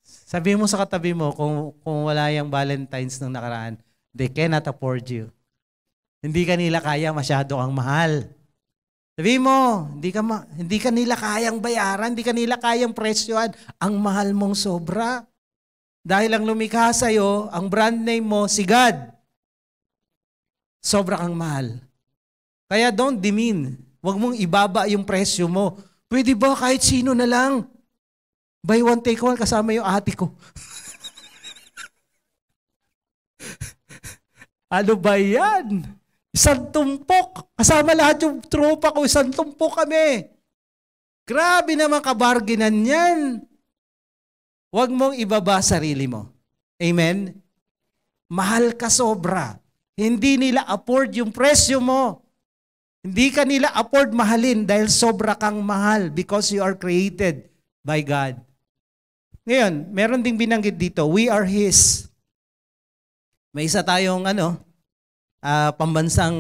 Sabi mo sa katabi mo, kung, kung wala yung Valentine's nung nakaraan, they cannot afford you. Hindi kanila kaya masyado ang mahal. Sabi mo, hindi ka, ma- hindi ka nila kayang bayaran, hindi ka nila kayang presyoan. Ang mahal mong sobra. Dahil ang lumikha sa'yo, ang brand name mo, si God. Sobra kang mahal. Kaya don't demean. Huwag mong ibaba yung presyo mo. Pwede ba kahit sino na lang? Buy one, take one, kasama yung ate ko. ano ba yan? Isang tumpok. Kasama lahat yung tropa ko. Isang tumpok kami. Grabe naman kabarginan yan. Huwag mong ibaba sarili mo. Amen? Mahal ka sobra. Hindi nila afford yung presyo mo. Hindi ka nila afford mahalin dahil sobra kang mahal because you are created by God. Ngayon, meron ding binanggit dito, we are His. May isa tayong ano, uh, pambansang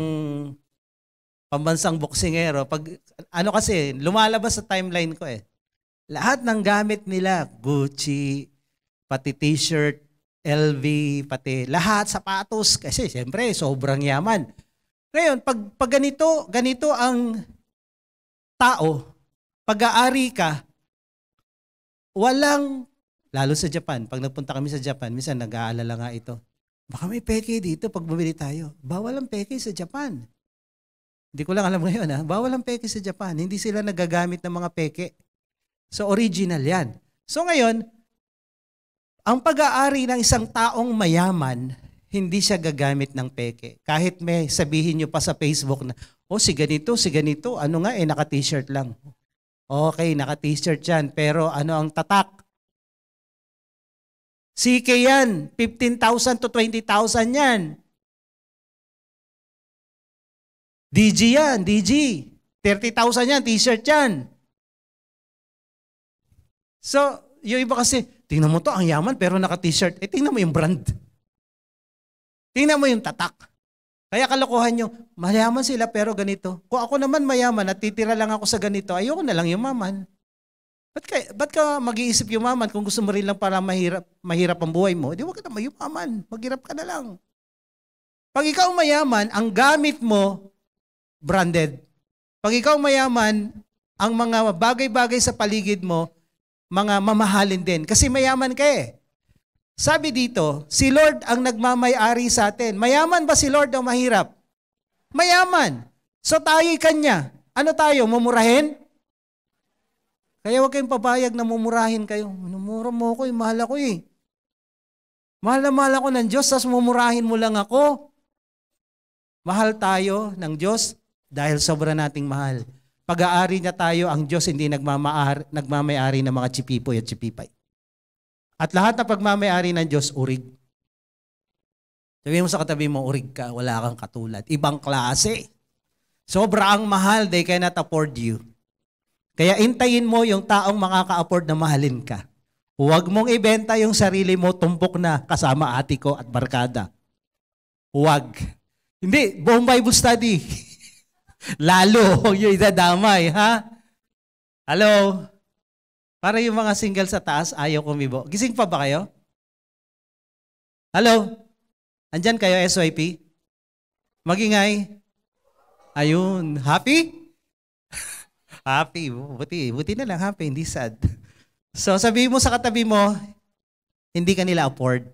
pambansang boksingero. Pag, ano kasi, lumalabas sa timeline ko eh. Lahat ng gamit nila, Gucci, pati t-shirt, LV, pati lahat, sapatos. Kasi siyempre, sobrang yaman. Ngayon, pag, pag ganito, ganito ang tao, pag-aari ka, walang, lalo sa Japan, pag nagpunta kami sa Japan, minsan nag-aalala nga ito, Baka may peke dito pag bumili tayo. Bawal ang peke sa Japan. Hindi ko lang alam ngayon ha. Bawal ang peke sa Japan. Hindi sila nagagamit ng mga peke. So original yan. So ngayon, ang pag-aari ng isang taong mayaman, hindi siya gagamit ng peke. Kahit may sabihin nyo pa sa Facebook na, oh si ganito, si ganito, ano nga eh, naka-t-shirt lang. Okay, naka-t-shirt yan, pero ano ang tatak? CK yan. 15,000 to 20,000 yan. DG yan, DG. 30,000 yan, t-shirt yan. So, yung iba kasi, tingnan mo to, ang yaman pero naka-t-shirt. Eh, tingnan mo yung brand. Tingnan mo yung tatak. Kaya kalokohan nyo, mayaman sila pero ganito. Kung ako naman mayaman at titira lang ako sa ganito, ayoko na lang yumaman. Ba't ka, ba't ka mag-iisip yumaman kung gusto mo rin lang para mahirap, mahirap ang buhay mo? Di, wag ka na mayumaman. Maghirap ka na lang. Pag ikaw mayaman, ang gamit mo, branded. Pag ikaw mayaman, ang mga bagay-bagay sa paligid mo, mga mamahalin din. Kasi mayaman ka eh. Sabi dito, si Lord ang nagmamayari sa atin. Mayaman ba si Lord o mahirap? Mayaman. So tayo'y kanya. Ano tayo, mumurahin? Kaya huwag kayong papayag na mumurahin kayo. Mumura mo ako eh, mahal ako eh. Mahal na mahal ako ng Diyos, tas mumurahin mo lang ako. Mahal tayo ng Diyos dahil sobra nating mahal. Pag-aari niya tayo, ang Diyos hindi nagmamaar, nagmamayari ng mga chipipoy at chipipay. At lahat na pagmamayari ng Diyos, urig. Sabihin mo sa katabi mo, urig ka, wala kang katulad. Ibang klase. Sobra ang mahal, they cannot afford you. Kaya intayin mo yung taong makaka-afford na mahalin ka. Huwag mong ibenta yung sarili mo tumpok na kasama ati ko at barkada. Huwag. Hindi, buong Bible study. Lalo, huwag yung idadamay, ha? Hello? Para yung mga single sa taas, ayaw kumibo. Gising pa ba kayo? Hello? Andyan kayo, SYP? Magingay? Ayun. Happy? happy. Buti, buti na lang happy, hindi sad. So sabi mo sa katabi mo, hindi ka nila afford.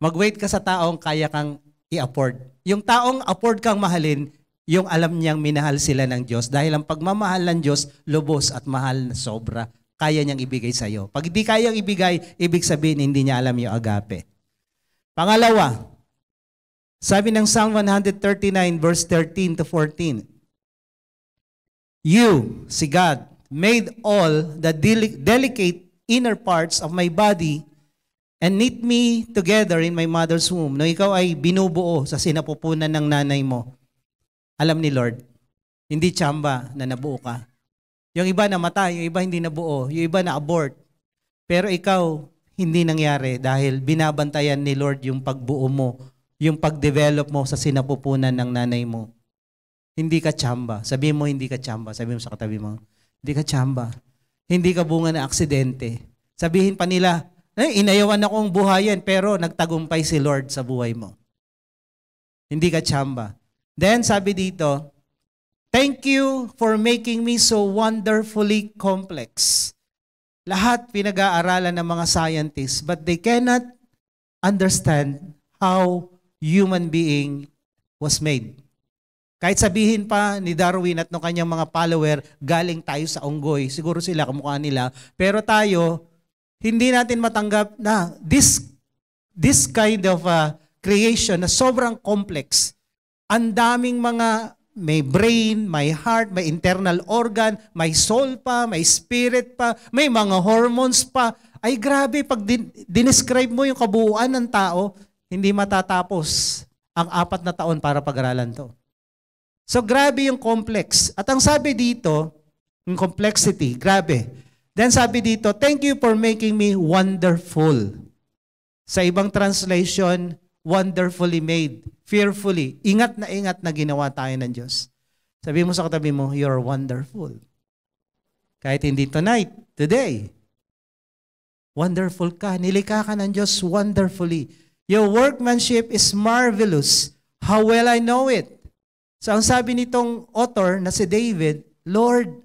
Mag-wait ka sa taong kaya kang i-afford. Yung taong afford kang mahalin, yung alam niyang minahal sila ng Diyos dahil ang pagmamahal ng Diyos, lubos at mahal na sobra, kaya niyang ibigay sa iyo. Pag hindi kayang ibigay, ibig sabihin hindi niya alam yung agape. Pangalawa, sabi ng Psalm 139 verse 13 to 14, You, si God, made all the delicate inner parts of my body and knit me together in my mother's womb. No, ikaw ay binubuo sa sinapupunan ng nanay mo, alam ni Lord, hindi tsamba na nabuo ka. Yung iba namatay, yung iba hindi nabuo, yung iba na abort. Pero ikaw, hindi nangyari dahil binabantayan ni Lord yung pagbuo mo, yung pagdevelop mo sa sinapupunan ng nanay mo. Hindi ka chamba. Sabi mo, hindi ka chamba. Sabi mo sa katabi mo, hindi ka chamba. Hindi ka bunga ng aksidente. Sabihin pa nila, eh, inayawan akong buhayin, pero nagtagumpay si Lord sa buhay mo. Hindi ka chamba. Then sabi dito, Thank you for making me so wonderfully complex. Lahat pinag-aaralan ng mga scientists, but they cannot understand how human being was made. Kahit sabihin pa ni Darwin at ng kanyang mga follower, galing tayo sa unggoy. Siguro sila, kamukha nila. Pero tayo, hindi natin matanggap na this, this kind of uh, creation na sobrang complex. Ang daming mga may brain, may heart, may internal organ, may soul pa, may spirit pa, may mga hormones pa. Ay grabe, pag din, dinescribe mo yung kabuuan ng tao, hindi matatapos ang apat na taon para pag-aralan to. So grabe yung complex. At ang sabi dito, yung complexity, grabe. Then sabi dito, thank you for making me wonderful. Sa ibang translation, wonderfully made, fearfully. Ingat na ingat na ginawa tayo ng Diyos. Sabi mo sa katabi mo, you're wonderful. Kahit hindi tonight, today. Wonderful ka. Nilikha ka ng Diyos wonderfully. Your workmanship is marvelous. How well I know it. So ang sabi nitong author na si David, Lord,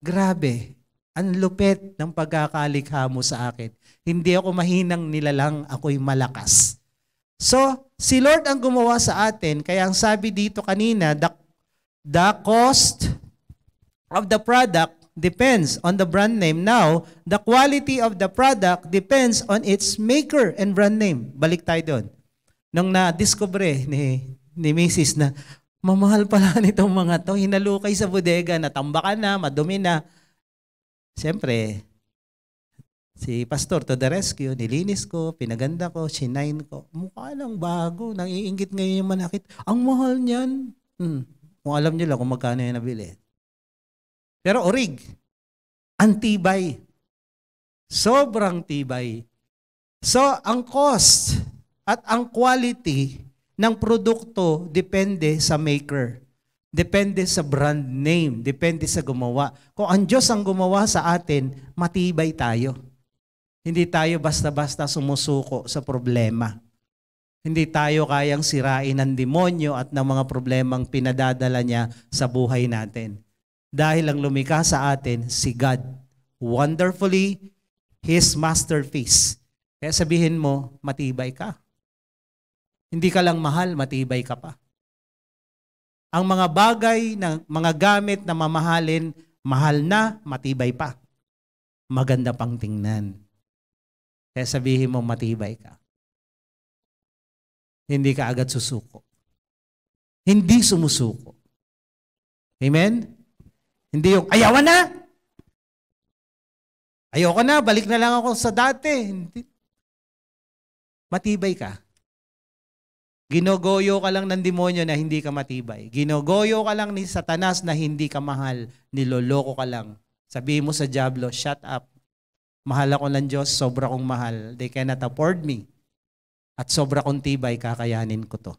grabe, ang lupet ng pagkakalikha mo sa akin. Hindi ako mahinang nilalang, ako'y malakas. So, si Lord ang gumawa sa atin, kaya ang sabi dito kanina, the, the cost of the product depends on the brand name. Now, the quality of the product depends on its maker and brand name. Balik tayo doon. Nung na-discover ni, ni Mrs. na, mamahal pala nitong mga to. Hinalukay sa bodega, natambakan na, madumi na. Siyempre, si pastor to the rescue, nilinis ko, pinaganda ko, shinine ko. Mukha lang bago, nangiingit ngayon yung manakit. Ang mahal niyan. Hmm. Kung alam niyo lang kung magkano yung nabili. Pero orig, antibay. Sobrang tibay. So, ang cost at ang quality ng produkto depende sa maker. Depende sa brand name, depende sa gumawa. Kung ang Diyos ang gumawa sa atin, matibay tayo. Hindi tayo basta-basta sumusuko sa problema. Hindi tayo kayang sirain ng demonyo at ng mga problemang pinadadala niya sa buhay natin. Dahil ang lumika sa atin, si God. Wonderfully, His masterpiece. Kaya sabihin mo, matibay ka. Hindi ka lang mahal, matibay ka pa. Ang mga bagay, na, mga gamit na mamahalin, mahal na, matibay pa. Maganda pang tingnan. Kaya sabihin mo, matibay ka. Hindi ka agad susuko. Hindi sumusuko. Amen? Hindi yung, ayawan na! Ayoko na, balik na lang ako sa dati. Hindi. Matibay ka. Ginogoyo ka lang ng demonyo na hindi ka matibay. Ginogoyo ka lang ni satanas na hindi ka mahal. Niloloko ka lang. Sabihin mo sa Diablo, shut up. Mahal ako ng Diyos, sobra kong mahal. They cannot afford me. At sobra kong tibay, kakayanin ko to.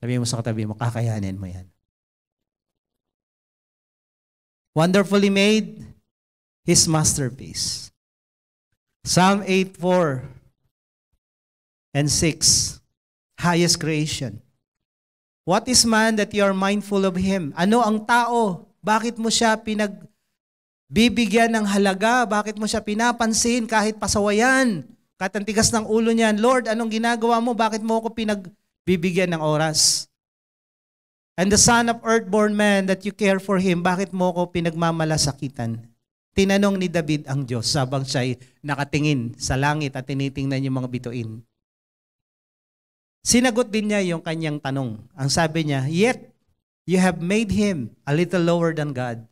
Sabihin mo sa katabi mo, kakayanin mo yan. Wonderfully made, His masterpiece. Psalm 8.4 and 6 highest creation. What is man that you are mindful of him? Ano ang tao? Bakit mo siya pinag bibigyan ng halaga? Bakit mo siya pinapansin kahit pasawayan? Kahit ang tigas ng ulo niyan, Lord, anong ginagawa mo? Bakit mo ako pinagbibigyan ng oras? And the son of earthborn man that you care for him, bakit mo ako pinagmamalasakitan? Tinanong ni David ang Diyos sabang siya'y nakatingin sa langit at tinitingnan yung mga bituin. Sinagot din niya yung kanyang tanong. Ang sabi niya, Yet, you have made him a little lower than God.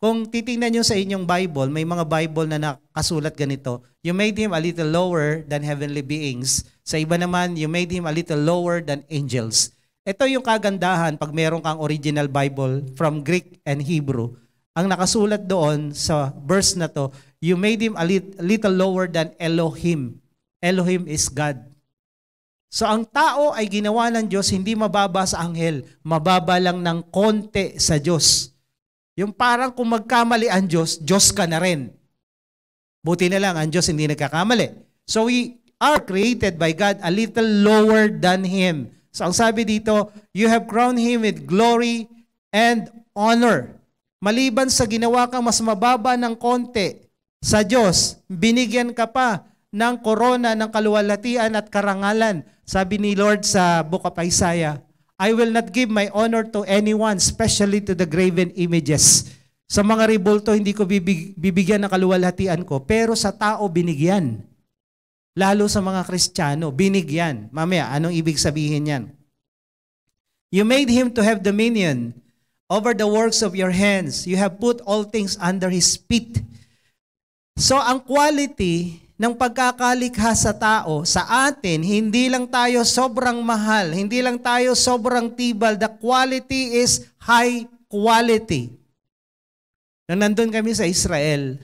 Kung titingnan niyo sa inyong Bible, may mga Bible na nakasulat ganito, You made him a little lower than heavenly beings. Sa iba naman, you made him a little lower than angels. Ito yung kagandahan pag meron kang original Bible from Greek and Hebrew. Ang nakasulat doon sa verse na to, You made him a little lower than Elohim. Elohim is God. So ang tao ay ginawa ng Diyos hindi mababa sa anghel, mababa lang ng konti sa Diyos. Yung parang kung magkamali ang Diyos, Diyos ka na rin. Buti na lang, ang Diyos hindi nagkakamali. So we are created by God a little lower than Him. So ang sabi dito, you have crowned Him with glory and honor. Maliban sa ginawa kang mas mababa ng konti sa Diyos, binigyan ka pa ng korona ng kaluwalhatian at karangalan. Sabi ni Lord sa Book of Isaiah, I will not give my honor to anyone, especially to the graven images. Sa mga ribulto, hindi ko bibig, bibigyan ng kaluwalhatian ko, pero sa tao binigyan. Lalo sa mga Kristiyano, binigyan. Mamaya, anong ibig sabihin yan? You made him to have dominion over the works of your hands. You have put all things under his feet. So ang quality ng pagkakalikha sa tao sa atin, hindi lang tayo sobrang mahal, hindi lang tayo sobrang tibal. The quality is high quality. Nang nandun kami sa Israel,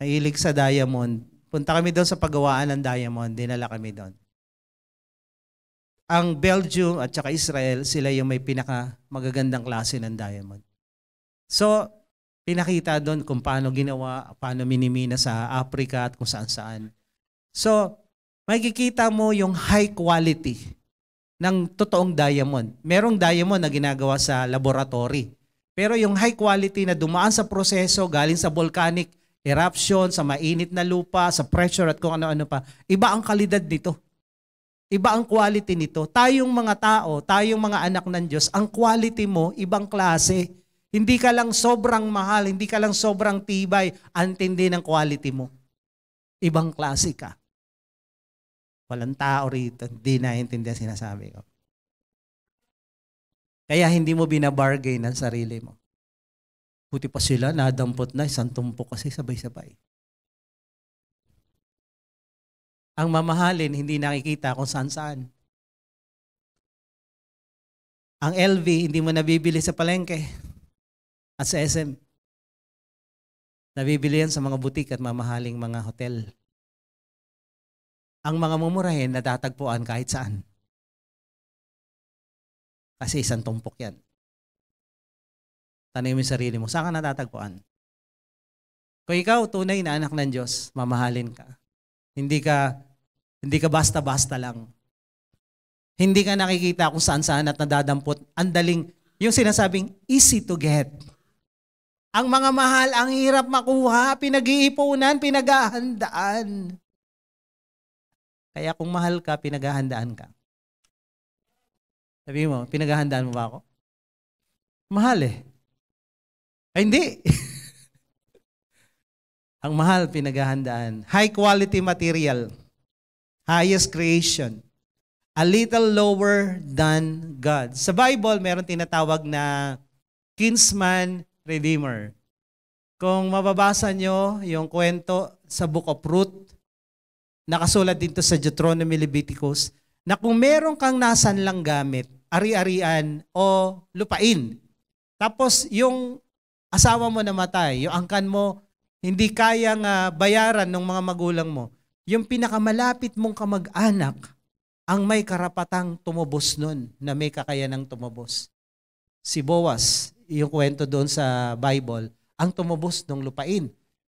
nahilig sa diamond. Punta kami doon sa pagawaan ng diamond. Dinala kami doon. Ang Belgium at saka Israel, sila yung may pinaka magagandang klase ng diamond. So, pinakita eh, doon kung paano ginawa, paano minimina sa Africa at kung saan-saan. So, makikita mo yung high quality ng totoong diamond. Merong diamond na ginagawa sa laboratory. Pero yung high quality na dumaan sa proseso, galing sa volcanic eruption, sa mainit na lupa, sa pressure at kung ano-ano pa, iba ang kalidad nito. Iba ang quality nito. Tayong mga tao, tayong mga anak ng Diyos, ang quality mo, ibang klase. Hindi ka lang sobrang mahal, hindi ka lang sobrang tibay, antindi ng quality mo. Ibang klase ka. Walang tao rito, hindi naiintindihan sinasabi ko. Kaya hindi mo binabargain ang sarili mo. Buti pa sila, nadampot na, isang tumpok kasi sabay-sabay. Ang mamahalin, hindi nakikita kung saan-saan. Ang LV, hindi mo nabibili sa palengke. At sa SM, nabibili yan sa mga butik at mamahaling mga hotel. Ang mga mumurahin natatagpuan kahit saan. Kasi isang tumpok yan. Tanay mo yung sarili mo, saan ka natatagpuan? Kung ikaw tunay na anak ng Diyos, mamahalin ka. Hindi ka hindi ka basta-basta lang. Hindi ka nakikita kung saan-saan at nadadampot. Ang daling, yung sinasabing easy to get. Ang mga mahal, ang hirap makuha, pinag-iipunan, pinaghahandaan. Kaya kung mahal ka, pinaghahandaan ka. Sabi mo, pinaghahandaan mo ba ako? Mahal eh. Ay, hindi. ang mahal, pinaghahandaan. High quality material. Highest creation. A little lower than God. Sa Bible, meron tinatawag na kinsman Redeemer. Kung mababasa nyo yung kwento sa Book of Ruth, nakasulat dito sa Deuteronomy Leviticus, na kung meron kang nasan lang gamit, ari-arian o lupain, tapos yung asawa mo namatay, yung angkan mo, hindi kayang uh, bayaran ng mga magulang mo, yung pinakamalapit mong kamag-anak ang may karapatang tumubos nun na may kakayanang tumubos. Si Boaz, yung kwento doon sa Bible, ang tumubos ng lupain.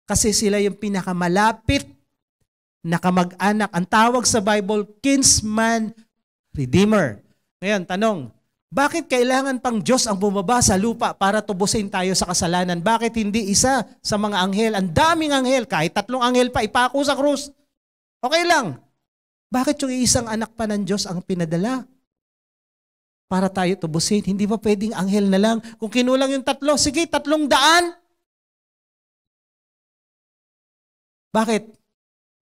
Kasi sila yung pinakamalapit na kamag-anak. Ang tawag sa Bible, kinsman redeemer. Ngayon, tanong, bakit kailangan pang Diyos ang bumaba sa lupa para tubusin tayo sa kasalanan? Bakit hindi isa sa mga anghel? Ang daming anghel, kahit tatlong anghel pa, ipako sa krus. Okay lang. Bakit yung isang anak pa ng Diyos ang pinadala? para tayo tubusin. Hindi ba pwedeng anghel na lang? Kung kinulang yung tatlo, sige, tatlong daan. Bakit?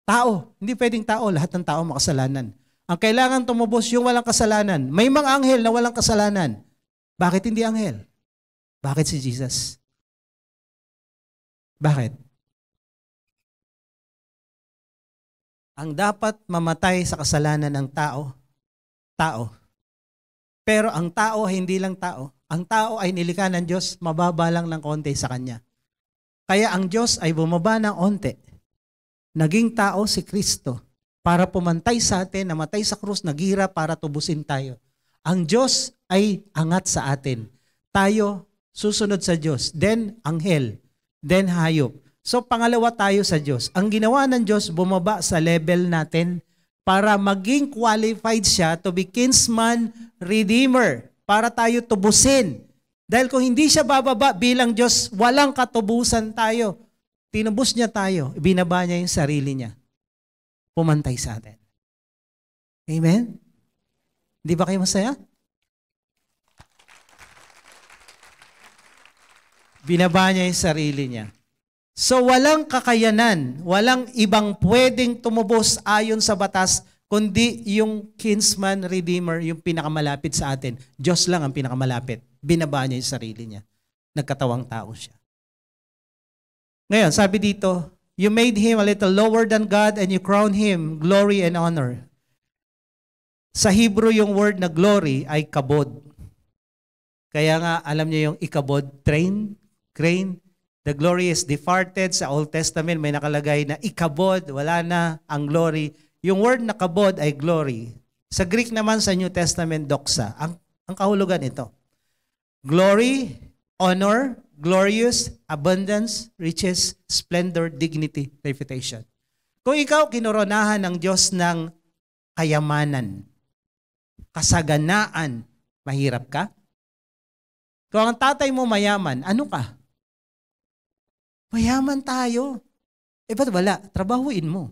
Tao. Hindi pwedeng tao. Lahat ng tao makasalanan. Ang kailangan tumubos yung walang kasalanan. May mga anghel na walang kasalanan. Bakit hindi anghel? Bakit si Jesus? Bakit? Ang dapat mamatay sa kasalanan ng tao, tao, pero ang tao ay hindi lang tao. Ang tao ay nilikha ng Diyos, mababa lang ng konti sa Kanya. Kaya ang Diyos ay bumaba ng onte. Naging tao si Kristo para pumantay sa atin, namatay sa krus, nagira para tubusin tayo. Ang Diyos ay angat sa atin. Tayo susunod sa Diyos, then anghel, then hayop. So pangalawa tayo sa Diyos. Ang ginawa ng Diyos, bumaba sa level natin para maging qualified siya to be kinsman redeemer, para tayo tubusin. Dahil kung hindi siya bababa bilang Diyos, walang katubusan tayo. Tinubos niya tayo, binaba niya yung sarili niya. Pumantay sa atin. Amen? Di ba kayo masaya? Binaba niya yung sarili niya. So walang kakayanan, walang ibang pwedeng tumubos ayon sa batas kundi yung kinsman redeemer, yung pinakamalapit sa atin. Diyos lang ang pinakamalapit. Binaba niya yung sarili niya. Nagkatawang tao siya. Ngayon, sabi dito, You made him a little lower than God and you crown him glory and honor. Sa Hebrew, yung word na glory ay kabod. Kaya nga, alam niyo yung ikabod, train, crane, The glory is departed. Sa Old Testament, may nakalagay na ikabod, wala na ang glory. Yung word na kabod ay glory. Sa Greek naman sa New Testament, doxa. Ang, ang kahulugan ito. Glory, honor, glorious, abundance, riches, splendor, dignity, reputation. Kung ikaw kinoronahan ng Diyos ng kayamanan, kasaganaan, mahirap ka? Kung ang tatay mo mayaman, ano ka? Mayaman tayo. Eh ba't wala? Trabahuin mo.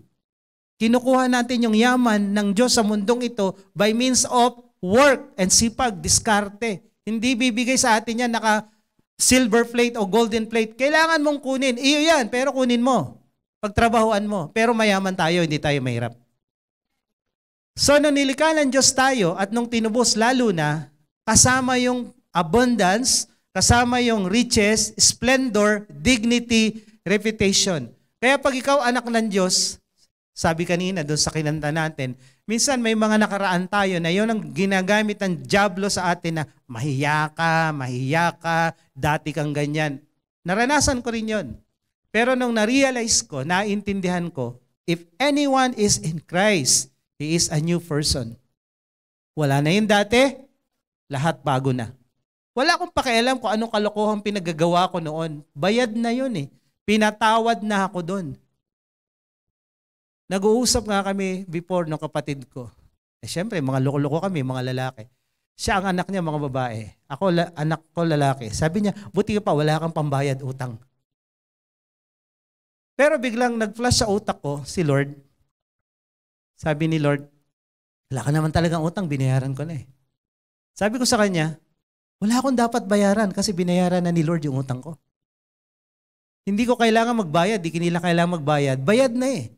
Kinukuha natin yung yaman ng Diyos sa mundong ito by means of work and sipag, diskarte. Hindi bibigay sa atin yan naka silver plate o golden plate. Kailangan mong kunin. Iyo yan, pero kunin mo. Pagtrabahuan mo. Pero mayaman tayo, hindi tayo mahirap. So nung nilikha ng Diyos tayo at nung tinubos lalo na, kasama yung abundance Kasama yung riches, splendor, dignity, reputation. Kaya pag ikaw anak ng Diyos, sabi kanina doon sa kinanta natin, minsan may mga nakaraan tayo na yun ang ginagamit ng Diablo sa atin na mahiya ka, mahiya ka, dati kang ganyan. Naranasan ko rin yon. Pero nung na-realize ko, naintindihan ko, if anyone is in Christ, he is a new person. Wala na yung dati, lahat bago na. Wala akong pakialam kung anong kalokohan pinagagawa ko noon. Bayad na yun eh. Pinatawad na ako doon. Nag-uusap nga kami before ng kapatid ko. Eh syempre, mga loko-loko kami, mga lalaki. Siya ang anak niya, mga babae. Ako, la- anak ko, lalaki. Sabi niya, buti pa, wala kang pambayad utang. Pero biglang nag-flash sa utak ko si Lord. Sabi ni Lord, wala ka naman talagang utang, binayaran ko na eh. Sabi ko sa kanya, wala akong dapat bayaran kasi binayaran na ni Lord yung utang ko. Hindi ko kailangan magbayad, di nila kailangan magbayad. Bayad na eh.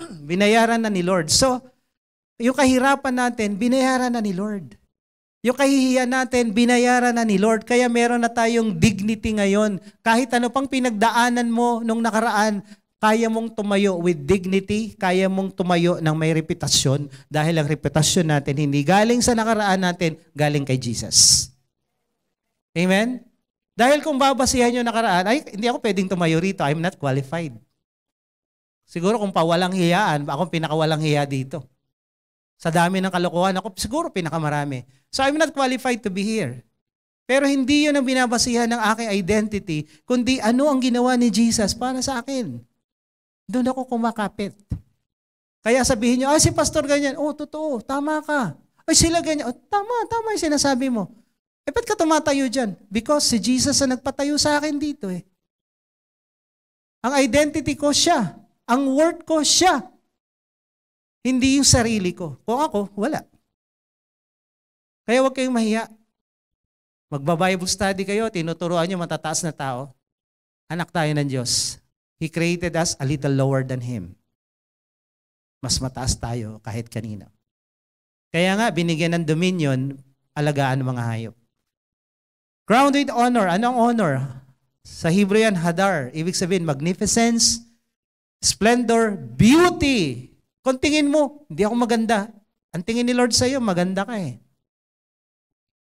binayaran na ni Lord. So, yung kahirapan natin, binayaran na ni Lord. Yung kahihiyan natin, binayaran na ni Lord. Kaya meron na tayong dignity ngayon. Kahit ano pang pinagdaanan mo nung nakaraan, kaya mong tumayo with dignity, kaya mong tumayo ng may reputasyon dahil ang reputasyon natin hindi galing sa nakaraan natin, galing kay Jesus. Amen? Dahil kung babasihan nyo nakaraan, ay, hindi ako pwedeng tumayo rito. I'm not qualified. Siguro kung pawalang hiyaan, ako pinakawalang hiya dito. Sa dami ng kalokohan, ako siguro pinakamarami. So I'm not qualified to be here. Pero hindi yun ang binabasihan ng aking identity, kundi ano ang ginawa ni Jesus para sa akin. Doon ako kumakapit. Kaya sabihin nyo, ay si pastor ganyan, oh totoo, tama ka. Ay sila ganyan, oh, tama, tama yung sinasabi mo. Eh, ba't ka tumatayo dyan? Because si Jesus ang nagpatayo sa akin dito eh. Ang identity ko siya. Ang worth ko siya. Hindi yung sarili ko. Kung ako, wala. Kaya huwag kayong mahiya. Magba-Bible study kayo, tinuturoan nyo matataas na tao. Anak tayo ng Diyos. He created us a little lower than Him. Mas mataas tayo kahit kanina. Kaya nga, binigyan ng dominion, alagaan ng mga hayop. Grounded honor. Anong honor? Sa Hebrewian hadar. Ibig sabihin, magnificence, splendor, beauty. Kung tingin mo, hindi ako maganda. Ang tingin ni Lord sa iyo, maganda ka eh.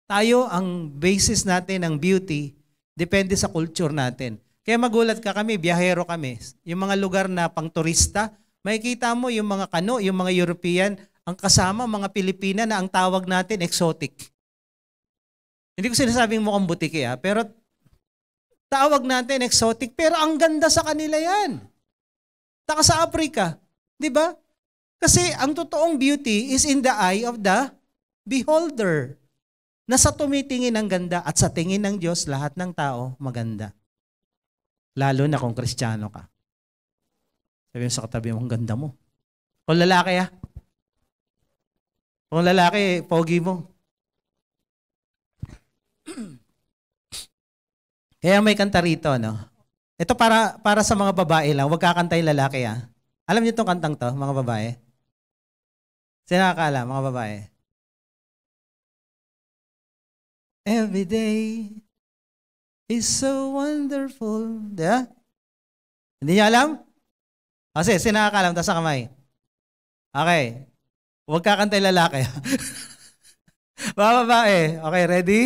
Tayo, ang basis natin, ng beauty, depende sa culture natin. Kaya magulat ka kami, biyahero kami. Yung mga lugar na pang turista, makikita mo yung mga kano, yung mga European, ang kasama mga Pilipina na ang tawag natin exotic. Hindi ko sinasabing mukhang butiki ha, ah, pero tawag natin exotic, pero ang ganda sa kanila yan. Taka sa Africa, di ba? Kasi ang totoong beauty is in the eye of the beholder. Na sa tumitingin ang ganda at sa tingin ng Diyos, lahat ng tao maganda. Lalo na kung kristyano ka. Sabi mo sa katabi mo, ang ganda mo. Kung lalaki ah. Kung lalaki, pogi mo. Kaya may kanta rito, no? Ito para, para sa mga babae lang. Huwag kakantay lalaki, ah. Alam niyo itong kantang to, mga babae? Sino nakakala, mga babae? Every day is so wonderful. Di ba? Hindi niya alam? Kasi ah, sino nakakalam? Tapos sa kamay. Okay. Huwag kakantay lalaki. mga babae. Okay, ready?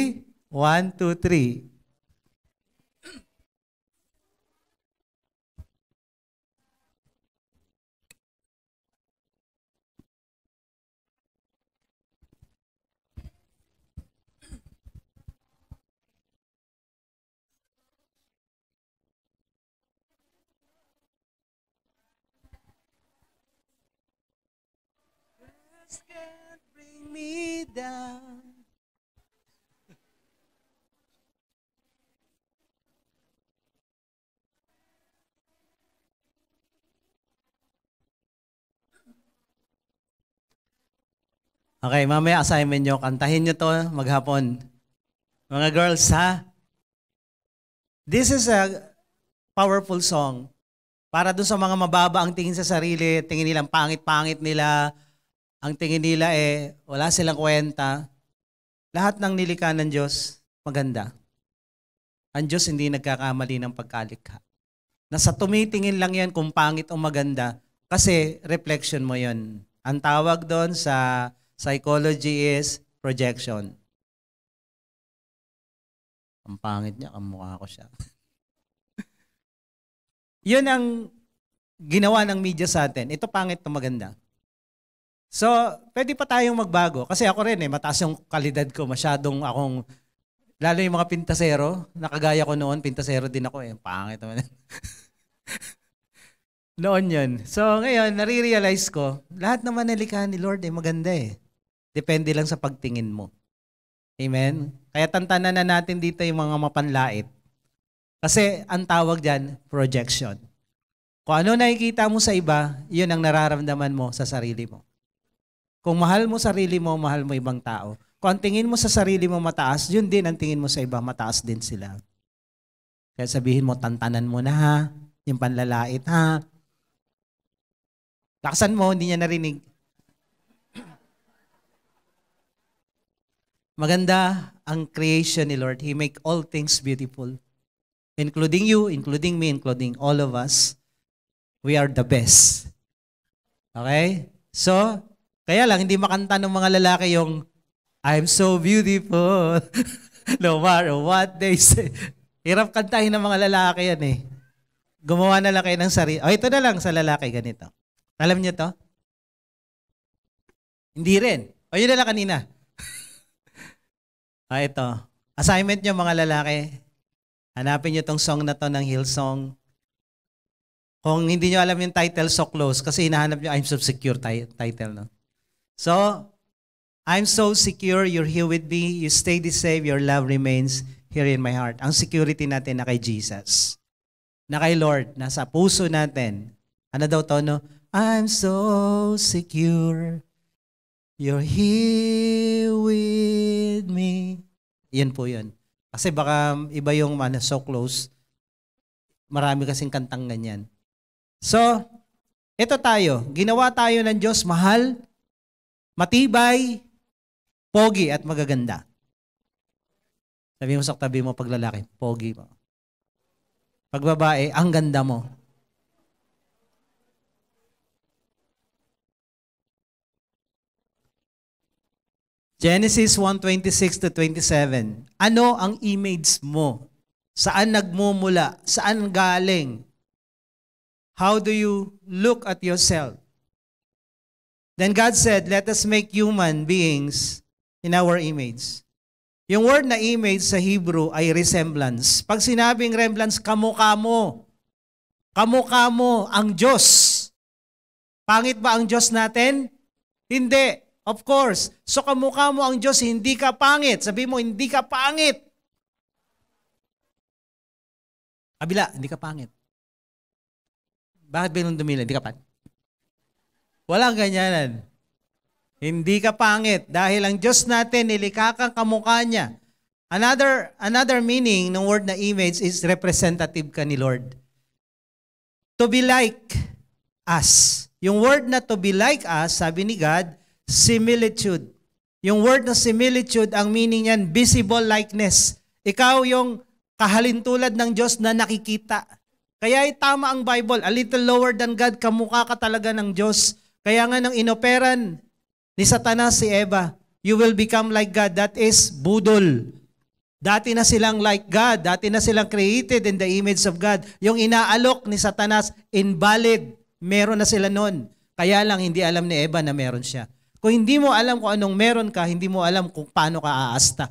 One, two, three. can't bring me down. Okay, mamaya assignment nyo. Kantahin nyo to maghapon. Mga girls, ha? This is a powerful song. Para doon sa mga mababa ang tingin sa sarili, tingin nilang pangit-pangit nila, ang tingin nila eh, wala silang kwenta. Lahat ng nilikha ng Diyos, maganda. Ang Diyos hindi nagkakamali ng pagkalikha. Nasa tumitingin lang yan kung pangit o maganda kasi reflection mo yon. Ang tawag doon sa Psychology is projection. Ang pangit niya, kamukha ko siya. Yun ang ginawa ng media sa atin. Ito pangit to maganda. So, pwede pa tayong magbago. Kasi ako rin eh, mataas yung kalidad ko. Masyadong akong, lalo yung mga pintasero, nakagaya ko noon, pintasero din ako eh. Pangit naman. noon yun. So, ngayon, nare-realize ko, lahat naman nalika ni Lord eh, maganda eh. Depende lang sa pagtingin mo. Amen? Kaya tantanan na natin dito yung mga mapanlait. Kasi ang tawag dyan, projection. Kung ano nakikita mo sa iba, yun ang nararamdaman mo sa sarili mo. Kung mahal mo sarili mo, mahal mo ibang tao. Kung ang tingin mo sa sarili mo mataas, yun din ang tingin mo sa iba, mataas din sila. Kaya sabihin mo, tantanan mo na ha, yung panlalait ha. Laksan mo, hindi niya narinig. Maganda ang creation ni Lord. He make all things beautiful. Including you, including me, including all of us. We are the best. Okay? So, kaya lang, hindi makanta ng mga lalaki yung, I'm so beautiful, no matter what they say. Hirap kantahin ng mga lalaki yan eh. Gumawa na lang kayo ng sarili. O, oh, ito na lang sa lalaki, ganito. Alam niyo to? Hindi rin. O, oh, yun na lang kanina. Ah, ito. Assignment nyo mga lalaki. Hanapin nyo tong song na to ng Hillsong. Kung hindi nyo alam yung title, so close. Kasi hinahanap nyo, I'm so secure title. No? So, I'm so secure, you're here with me. You stay the same, your love remains here in my heart. Ang security natin na kay Jesus. Na kay Lord, nasa puso natin. Ano daw to, no? I'm so secure. You're here with me. Yan po yan. Kasi baka iba yung ano, so close. Marami kasing kantang ganyan. So, ito tayo. Ginawa tayo ng Diyos mahal, matibay, pogi at magaganda. Sabi mo sa tabi mo pag lalaki, pogi mo. Pag babae, ang ganda mo. Genesis 1:26 to 27. Ano ang image mo? Saan nagmumula? Saan galing? How do you look at yourself? Then God said, let us make human beings in our image. Yung word na image sa Hebrew ay resemblance. Pag sinabing resemblance, kamukha mo. Kamukha mo ang Diyos. Pangit ba ang Diyos natin? Hindi. Of course. So kamukha mo ang Diyos, hindi ka pangit. Sabi mo, hindi ka pangit. Kabila, hindi ka pangit. Bakit ba binong dumila? Hindi ka pangit. Wala ganyanan. Hindi ka pangit dahil ang Diyos natin nilikha kang kamukha niya. Another another meaning ng word na image is representative ka ni Lord. To be like us. Yung word na to be like us, sabi ni God, similitude. Yung word na similitude, ang meaning niyan, visible likeness. Ikaw yung kahalintulad ng Diyos na nakikita. Kaya ay tama ang Bible, a little lower than God, kamukha ka talaga ng Diyos. Kaya nga nang inoperan ni Satanas si Eva, you will become like God. That is budol. Dati na silang like God. Dati na silang created in the image of God. Yung inaalok ni Satanas, invalid. Meron na sila noon. Kaya lang hindi alam ni Eva na meron siya. Kung hindi mo alam kung anong meron ka, hindi mo alam kung paano ka aasta.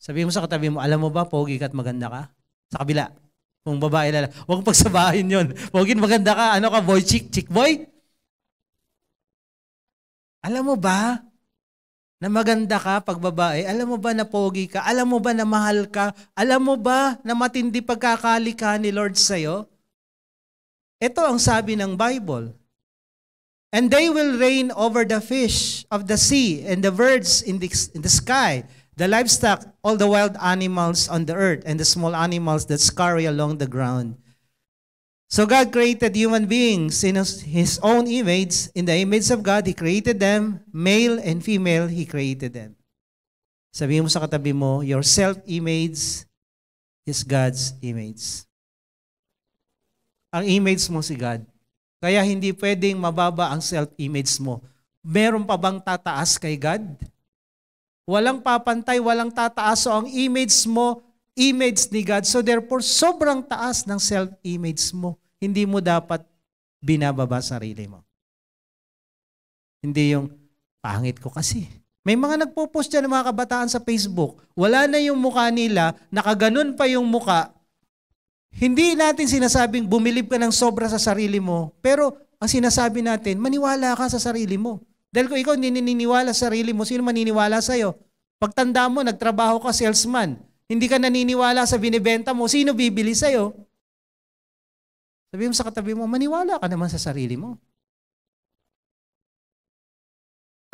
Sabi mo sa katabi mo, alam mo ba, pogi ka at maganda ka? Sa kabila. Kung babae lala, huwag pagsabahin yon. Pogi, maganda ka, ano ka, boy, chick, chick boy? Alam mo ba na maganda ka pag babae? Alam mo ba na pogi ka? Alam mo ba na mahal ka? Alam mo ba na matindi pagkakalikha ni Lord sa'yo? Ito ang sabi ng Bible. And they will reign over the fish of the sea and the birds in the, in the sky, the livestock, all the wild animals on the earth, and the small animals that scurry along the ground. So God created human beings in His own image. In the image of God, He created them. Male and female, He created them. Sabihin mo sa katabi mo, your self-image is God's image. Ang image mo si God. Kaya hindi pwedeng mababa ang self-image mo. Meron pa bang tataas kay God? Walang papantay, walang tataas. So ang image mo, image ni God. So therefore, sobrang taas ng self-image mo. Hindi mo dapat binababa sarili mo. Hindi yung, pangit ko kasi. May mga nagpo-post dyan ng mga kabataan sa Facebook. Wala na yung mukha nila, nakaganon pa yung mukha, hindi natin sinasabing bumilib ka ng sobra sa sarili mo, pero ang sinasabi natin, maniwala ka sa sarili mo. Dahil kung ikaw nininiwala sa sarili mo, sino maniniwala sa'yo? Pagtanda mo, nagtrabaho ka salesman, hindi ka naniniwala sa binibenta mo, sino bibili sa'yo? Sabi mo sa katabi mo, maniwala ka naman sa sarili mo.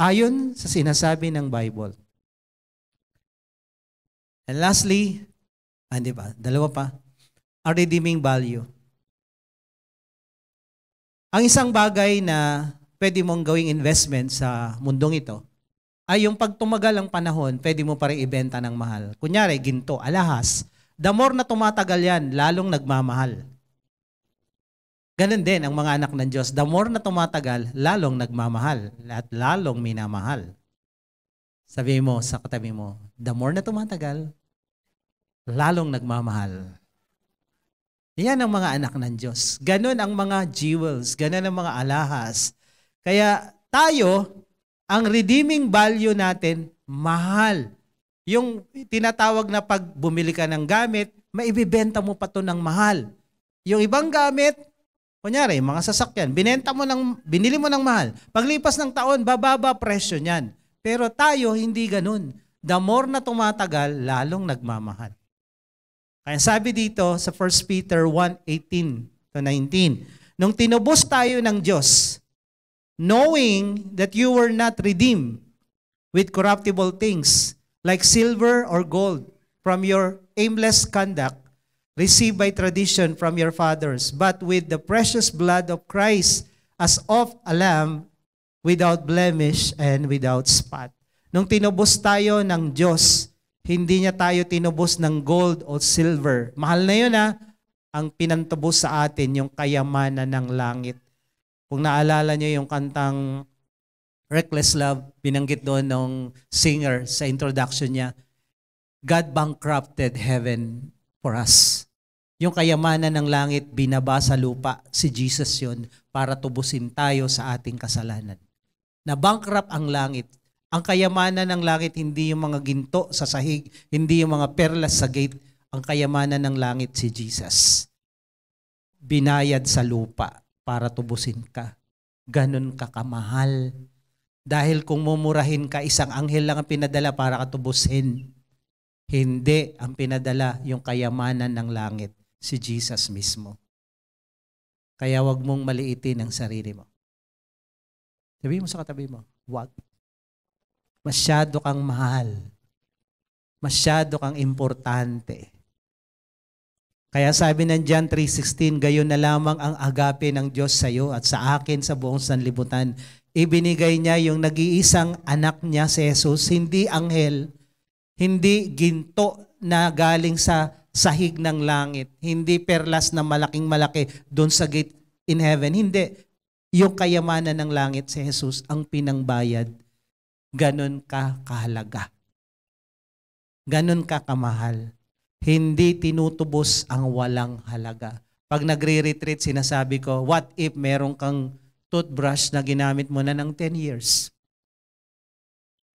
Ayon sa sinasabi ng Bible. And lastly, ah, di ba, dalawa pa, ang redeeming value. Ang isang bagay na pwede mong gawing investment sa mundong ito ay yung pagtumagal ang panahon, pwede mo pa rin ibenta ng mahal. Kunyari, ginto, alahas. The more na tumatagal yan, lalong nagmamahal. Ganun din ang mga anak ng Diyos. The more na tumatagal, lalong nagmamahal at lalong minamahal. Sabi mo sa katabi mo, the more na tumatagal, lalong nagmamahal Iyan ang mga anak ng Diyos. Ganon ang mga jewels, ganon ang mga alahas. Kaya tayo, ang redeeming value natin, mahal. Yung tinatawag na pag bumili ka ng gamit, maibibenta mo pa to ng mahal. Yung ibang gamit, kunyari, mga sasakyan, binenta mo ng, binili mo ng mahal. Paglipas ng taon, bababa presyo niyan. Pero tayo, hindi ganun. The more na tumatagal, lalong nagmamahal. Ang sabi dito sa 1 Peter 1:18 to 19, nung tinubos tayo ng Diyos, knowing that you were not redeemed with corruptible things like silver or gold from your aimless conduct received by tradition from your fathers, but with the precious blood of Christ as of a lamb without blemish and without spot. Nung tinubos tayo ng Diyos, hindi niya tayo tinubos ng gold o silver. Mahal na yun ha. Ang pinantubos sa atin, yung kayamanan ng langit. Kung naalala niyo yung kantang Reckless Love, binanggit doon ng singer sa introduction niya, God bankrupted heaven for us. Yung kayamanan ng langit, binaba sa lupa, si Jesus yon para tubusin tayo sa ating kasalanan. Na bankrupt ang langit, ang kayamanan ng langit hindi yung mga ginto sa sahig, hindi yung mga perlas sa gate. Ang kayamanan ng langit si Jesus. Binayad sa lupa para tubusin ka. Ganon ka kamahal. Dahil kung mumurahin ka, isang anghel lang ang pinadala para katubusin. Hindi ang pinadala yung kayamanan ng langit, si Jesus mismo. Kaya wag mong maliitin ang sarili mo. Sabihin mo sa katabi mo, wag. Masyado kang mahal. Masyado kang importante. Kaya sabi ng John 3.16, gayon na lamang ang agape ng Diyos sa iyo at sa akin sa buong sanlibutan. Ibinigay niya yung nag-iisang anak niya si Jesus, hindi anghel, hindi ginto na galing sa sahig ng langit, hindi perlas na malaking malaki doon sa gate in heaven. Hindi. Yung kayamanan ng langit si Jesus ang pinangbayad ganun ka kahalaga. Ganon ka kamahal. Hindi tinutubos ang walang halaga. Pag nagre-retreat, sinasabi ko, what if meron kang toothbrush na ginamit mo na ng 10 years?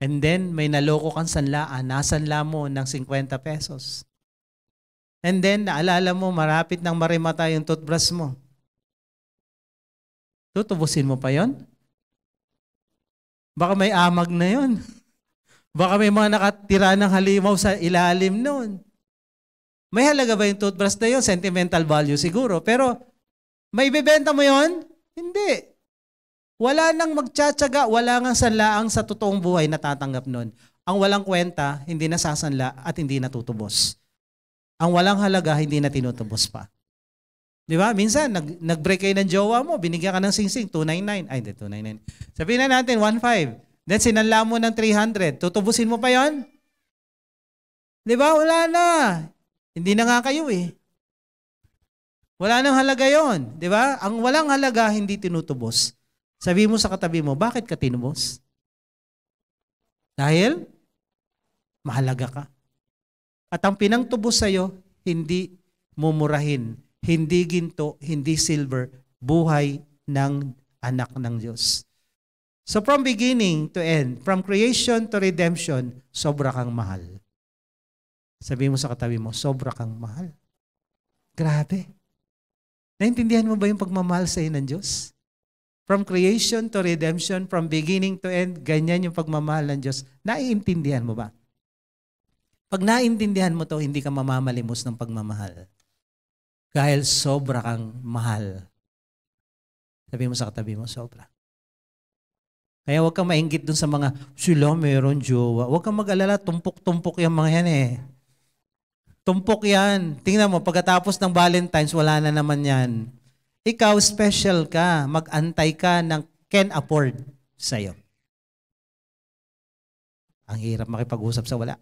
And then, may naloko kang sanlaan. Ah, nasanla mo ng 50 pesos. And then, naalala mo, marapit ng marimata yung toothbrush mo. Tutubusin mo pa yon? Baka may amag na yon. Baka may mga nakatira ng halimaw sa ilalim noon. May halaga ba yung toothbrush na yun? Sentimental value siguro. Pero may bebenta mo yon? Hindi. Wala nang magtsatsaga, wala nang sanlaang sa totoong buhay natatanggap noon. Ang walang kwenta, hindi nasasanla at hindi natutubos. Ang walang halaga, hindi na tinutubos pa. Di ba? Minsan, nag, nag-break kayo ng jowa mo, binigyan ka ng singsing, 299. Ay, hindi, 299. Sabihin na natin, 1.5. Then, sinanla mo ng 300. Tutubusin mo pa yon? Di ba? Wala na. Hindi na nga kayo eh. Wala nang halaga yon, Di ba? Ang walang halaga, hindi tinutubos. Sabi mo sa katabi mo, bakit ka tinubos? Dahil mahalaga ka. At ang pinangtubos sa'yo, hindi mumurahin hindi ginto, hindi silver, buhay ng anak ng Diyos. So from beginning to end, from creation to redemption, sobra kang mahal. Sabi mo sa katabi mo, sobra kang mahal. Grabe. Naintindihan mo ba yung pagmamahal sa ng Diyos? From creation to redemption, from beginning to end, ganyan yung pagmamahal ng Diyos. Naiintindihan mo ba? Pag naiintindihan mo to, hindi ka mamamalimos ng pagmamahal. Dahil sobra kang mahal. Sabi mo sa katabi mo, sobra. Kaya huwag kang maingit dun sa mga, sila meron jowa. Huwag kang mag-alala, tumpok-tumpok yung mga yan eh. Tumpok yan. Tingnan mo, pagkatapos ng Valentine's, wala na naman yan. Ikaw, special ka. Mag-antay ka ng can afford sa'yo. Ang hirap makipag-usap sa wala.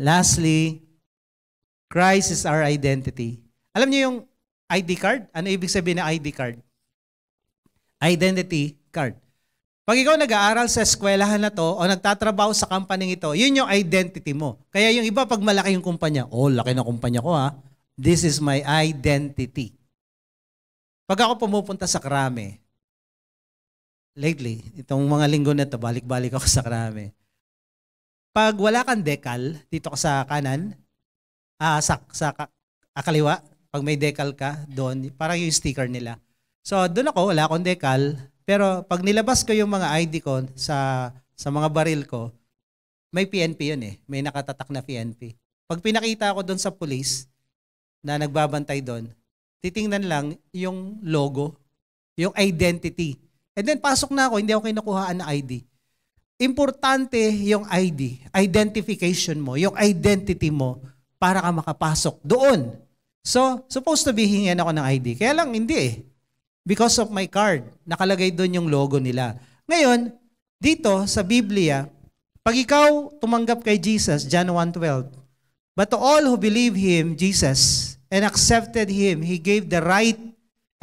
Lastly, Christ is our identity. Alam niyo yung ID card? Ano ibig sabihin ng ID card? Identity card. Pag ikaw nag-aaral sa eskwelahan na to o nagtatrabaho sa company ito, yun yung identity mo. Kaya yung iba pag malaki yung kumpanya, oh, laki na kumpanya ko ha. This is my identity. Pag ako pumupunta sa Krame, lately, itong mga linggo na to, balik-balik ako sa Krame. Pag wala kang dekal, dito ka sa kanan, ah, sa, sa, sa ah, kaliwa, pag may decal ka doon, parang yung sticker nila. So doon ako, wala akong decal. Pero pag nilabas ko yung mga ID ko sa, sa mga baril ko, may PNP yun eh. May nakatatak na PNP. Pag pinakita ko doon sa police na nagbabantay doon, titingnan lang yung logo, yung identity. And then pasok na ako, hindi ako kinukuhaan na ID. Importante yung ID, identification mo, yung identity mo para ka makapasok doon So, supposed to be hingin ako ng ID. Kaya lang, hindi eh. Because of my card, nakalagay doon yung logo nila. Ngayon, dito sa Biblia, pag ikaw tumanggap kay Jesus, John 1.12, But to all who believe Him, Jesus, and accepted Him, He gave the right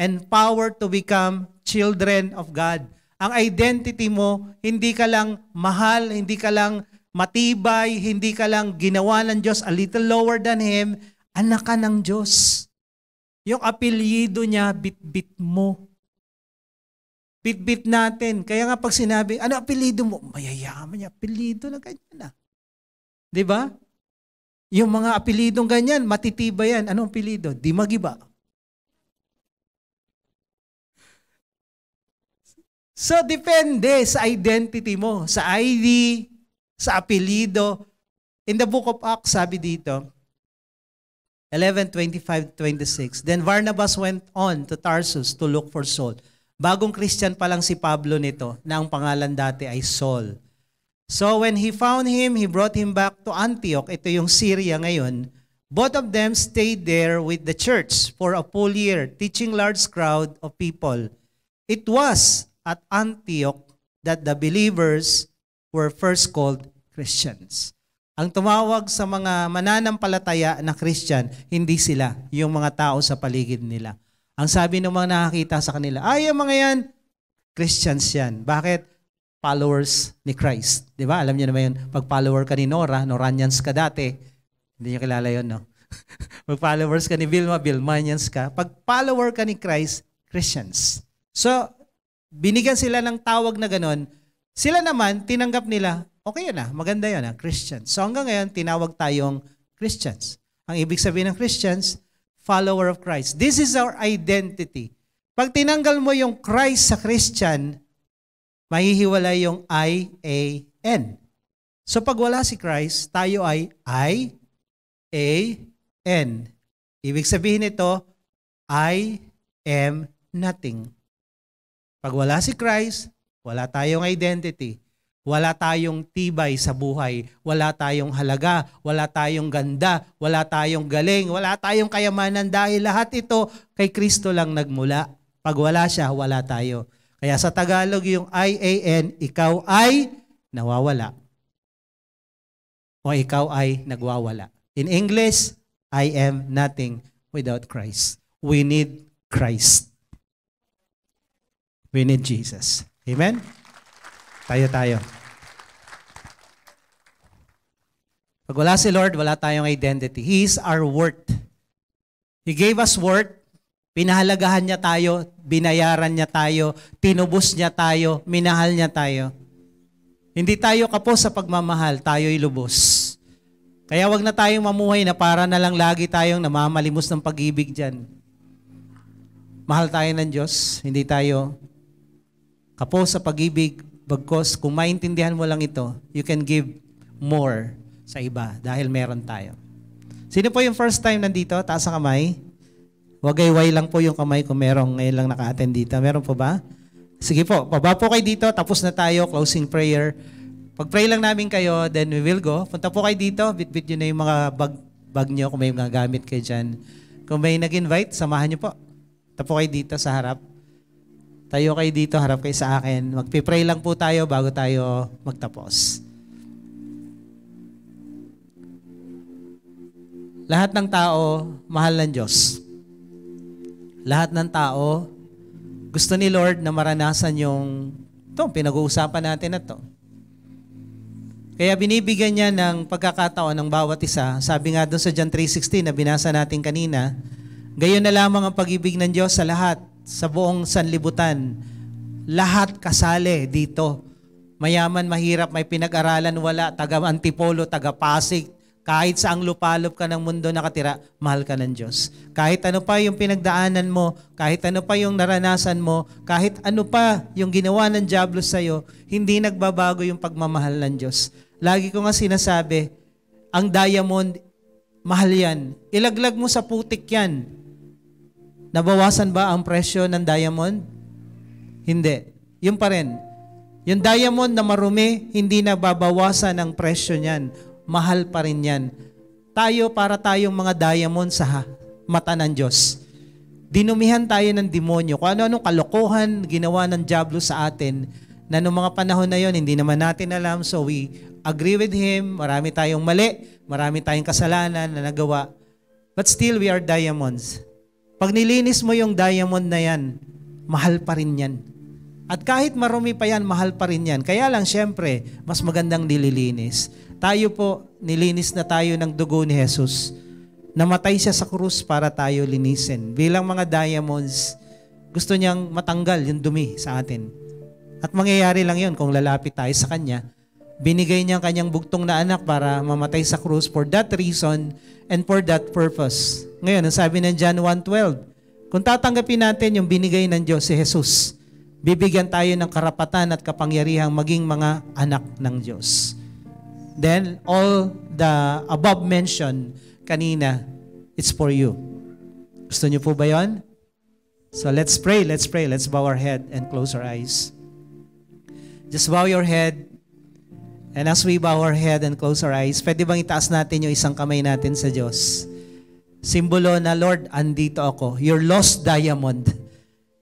and power to become children of God. Ang identity mo, hindi ka lang mahal, hindi ka lang matibay, hindi ka lang ginawa ng Diyos a little lower than Him, Anak ka ng Diyos. Yung apelyido niya, bitbit mo. Bitbit natin. Kaya nga pag sinabi, ano apelyido mo? Mayayaman niya, apelyido na ganyan ah. ba? Diba? Yung mga apelidong ganyan, matitiba yan. Anong apelido? Di magiba. So, depende sa identity mo, sa ID, sa apelido. In the book of Acts, sabi dito, 1125 26 Then Barnabas went on to Tarsus to look for Saul. Bagong Christian pa lang si Pablo nito na ang pangalan dati ay Saul. So when he found him, he brought him back to Antioch. Ito yung Syria ngayon. Both of them stayed there with the church for a full year, teaching large crowd of people. It was at Antioch that the believers were first called Christians. Ang tumawag sa mga mananampalataya na Christian, hindi sila, yung mga tao sa paligid nila. Ang sabi ng mga nakakita sa kanila, ay, yung mga yan, Christians yan. Bakit? Followers ni Christ. Di ba? Alam niyo naman yun, pag follower ka ni Nora, Noranians ka dati, hindi niyo kilala yun, no? pag followers ka ni Vilma, Vilmanians ka. Pag follower ka ni Christ, Christians. So, binigyan sila ng tawag na ganun. Sila naman, tinanggap nila, Okay yun ah, maganda yun ah, Christians. So hanggang ngayon, tinawag tayong Christians. Ang ibig sabihin ng Christians, follower of Christ. This is our identity. Pag tinanggal mo yung Christ sa Christian, mahihiwala yung I-A-N. So pag wala si Christ, tayo ay I-A-N. Ibig sabihin nito, I am nothing. Pag wala si Christ, wala tayong identity. Wala tayong tibay sa buhay, wala tayong halaga, wala tayong ganda, wala tayong galing, wala tayong kayamanan dahil lahat ito kay Kristo lang nagmula. Pag wala siya, wala tayo. Kaya sa Tagalog yung I-A-N, ikaw ay nawawala. O ikaw ay nagwawala. In English, I am nothing without Christ. We need Christ. We need Jesus. Amen? Tayo tayo. Pag wala si Lord, wala tayong identity. He is our worth. He gave us worth. Pinahalagahan niya tayo, binayaran niya tayo, tinubos niya tayo, minahal niya tayo. Hindi tayo kapos sa pagmamahal, tayo'y lubos. Kaya wag na tayong mamuhay na para na lang lagi tayong namamalimos ng pag-ibig dyan. Mahal tayo ng Diyos, hindi tayo kapos sa pag-ibig, bagkos kung maintindihan mo lang ito, you can give more sa iba dahil meron tayo. Sino po yung first time nandito? Taas ang kamay. Wagayway lang po yung kamay kung merong ngayon lang naka-attend dito. Meron po ba? Sige po, baba po kayo dito. Tapos na tayo, closing prayer. Pag-pray lang namin kayo, then we will go. Punta po kayo dito, bitbit nyo na yung mga bag, bag nyo kung may mga gamit kayo dyan. Kung may nag-invite, samahan nyo po. Tapo kayo dito sa harap. Tayo kayo dito, harap kayo sa akin. Magpipray lang po tayo bago tayo magtapos. Lahat ng tao, mahal ng Diyos. Lahat ng tao, gusto ni Lord na maranasan yung, ito, pinag-uusapan natin na to. Kaya binibigyan niya ng pagkakataon ng bawat isa. Sabi nga doon sa John 3.16 na binasa natin kanina, gayon na lamang ang pag-ibig ng Diyos sa lahat, sa buong sanlibutan. Lahat kasali dito. Mayaman, mahirap, may pinag-aralan, wala, taga Antipolo, taga Pasig, kahit saang lupalop ka ng mundo nakatira, mahal ka ng Diyos. Kahit ano pa yung pinagdaanan mo, kahit ano pa yung naranasan mo, kahit ano pa yung ginawa ng Diablo sa'yo, hindi nagbabago yung pagmamahal ng Diyos. Lagi ko nga sinasabi, ang diamond, mahal yan. Ilaglag mo sa putik yan. Nabawasan ba ang presyo ng diamond? Hindi. Yun pa rin. Yung diamond na marumi, hindi nababawasan ang presyo niyan mahal pa rin yan. Tayo para tayong mga diamond sa mata ng Diyos. Dinumihan tayo ng demonyo. Kung ano-anong kalokohan ginawa ng Diablo sa atin na noong mga panahon na yon hindi naman natin alam. So we agree with him. Marami tayong mali. Marami tayong kasalanan na nagawa. But still, we are diamonds. Pag nilinis mo yung diamond na yan, mahal pa rin yan. At kahit marumi pa yan, mahal pa rin yan. Kaya lang, syempre, mas magandang nililinis. Tayo po, nilinis na tayo ng dugo ni Jesus. Namatay siya sa krus para tayo linisin. Bilang mga diamonds, gusto niyang matanggal yung dumi sa atin. At mangyayari lang yon kung lalapit tayo sa Kanya. Binigay niya ang kanyang bugtong na anak para mamatay sa krus for that reason and for that purpose. Ngayon, ang sabi ng John 1.12, kung tatanggapin natin yung binigay ng Diyos si Jesus, bibigyan tayo ng karapatan at kapangyarihang maging mga anak ng Diyos. Then, all the above mentioned kanina, it's for you. Gusto niyo po ba yon? So let's pray, let's pray. Let's bow our head and close our eyes. Just bow your head. And as we bow our head and close our eyes, pwede bang itaas natin yung isang kamay natin sa Diyos? Simbolo na, Lord, andito ako. Your lost diamond.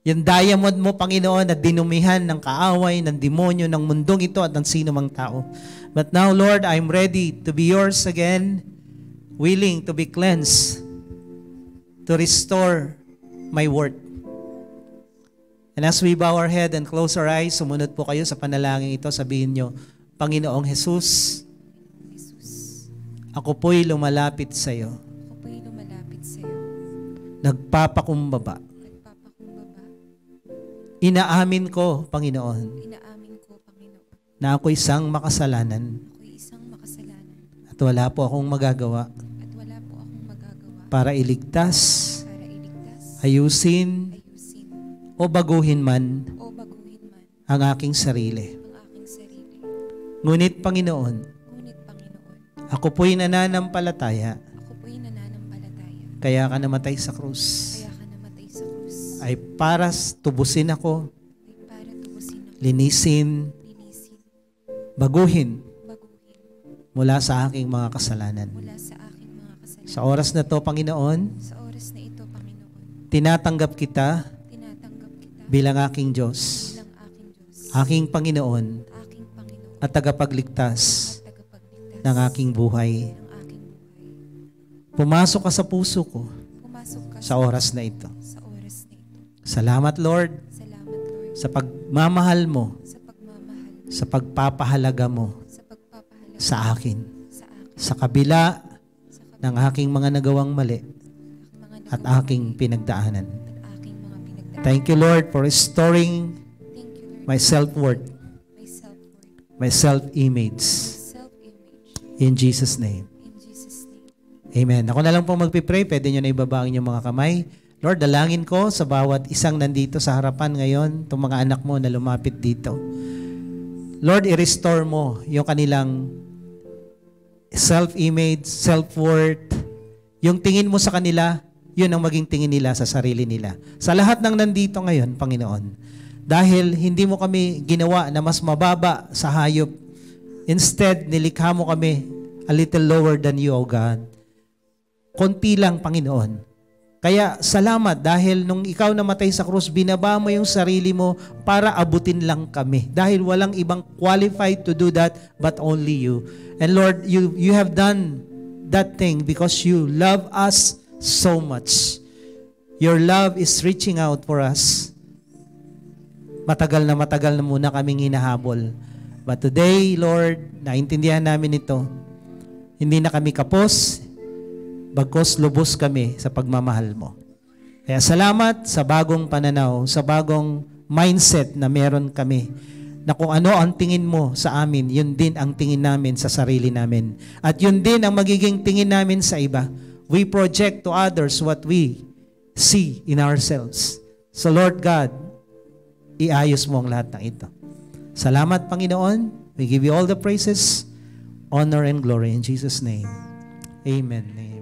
Yung diamond mo, Panginoon, na dinumihan ng kaaway, ng demonyo, ng mundong ito at ng sino mang tao. But now, Lord, I'm ready to be yours again, willing to be cleansed, to restore my word. And as we bow our head and close our eyes, sumunod po kayo sa panalangin ito, sabihin nyo, Panginoong Jesus, ako po'y lumalapit sa iyo. Ako po'y lumalapit sa iyo. Nagpapakumbaba Inaamin ko, Panginoon, Inaamin ko, Panginoon, na ako isang makasalanan ako'y isang makasalanan at wala po akong magagawa at wala po akong magagawa para iligtas, para iligtas, ayusin, ayusin, o baguhin man o baguhin man ang aking sarili. ang aking sarili. Ngunit, Panginoon, Ngunit, Panginoon, ako po'y nananampalataya ako po'y nananampalataya kaya ka namatay sa krus ay para tubusin ako, linisin, baguhin, mula, sa aking mga kasalanan. sa oras na to, Panginoon, tinatanggap kita, bilang aking Diyos, aking, Panginoon, at tagapagligtas, ng aking buhay. Pumasok ka sa puso ko, sa oras na ito. Salamat, Lord. Salamat, Lord. Sa pagmamahal mo. Sa pagmamahal mo. Sa pagpapahalaga mo. Sa pagpapahalaga sa akin. Sa, akin. sa kabila sa kabila ng aking mga nagawang mali mga at aking pinagdaanan. aking mga pinagdaanan. Thank you, Lord, for restoring Thank you, Lord. my self-worth. My self-worth. My self-image. Self-image. In Jesus' name. In Jesus' name. Amen. Ako na lang po magpipray. Pwede nyo na ibabangin yung mga kamay. Lord, dalangin ko sa bawat isang nandito sa harapan ngayon, itong mga anak mo na lumapit dito. Lord, i-restore mo yung kanilang self-image, self-worth. Yung tingin mo sa kanila, yun ang maging tingin nila sa sarili nila. Sa lahat ng nandito ngayon, Panginoon, dahil hindi mo kami ginawa na mas mababa sa hayop. Instead, nilikha mo kami a little lower than you, O God. Konti lang, Panginoon kaya salamat dahil nung ikaw namatay sa krus, binaba mo yung sarili mo para abutin lang kami. Dahil walang ibang qualified to do that but only you. And Lord, you, you have done that thing because you love us so much. Your love is reaching out for us. Matagal na matagal na muna kaming hinahabol. But today, Lord, naintindihan namin ito. Hindi na kami kapos, bagkos lubos kami sa pagmamahal mo. Kaya salamat sa bagong pananaw, sa bagong mindset na meron kami na kung ano ang tingin mo sa amin, yun din ang tingin namin sa sarili namin. At yun din ang magiging tingin namin sa iba. We project to others what we see in ourselves. So Lord God, iayos mo ang lahat ng ito. Salamat Panginoon. We give you all the praises, honor, and glory in Jesus' name. Amen. Amen.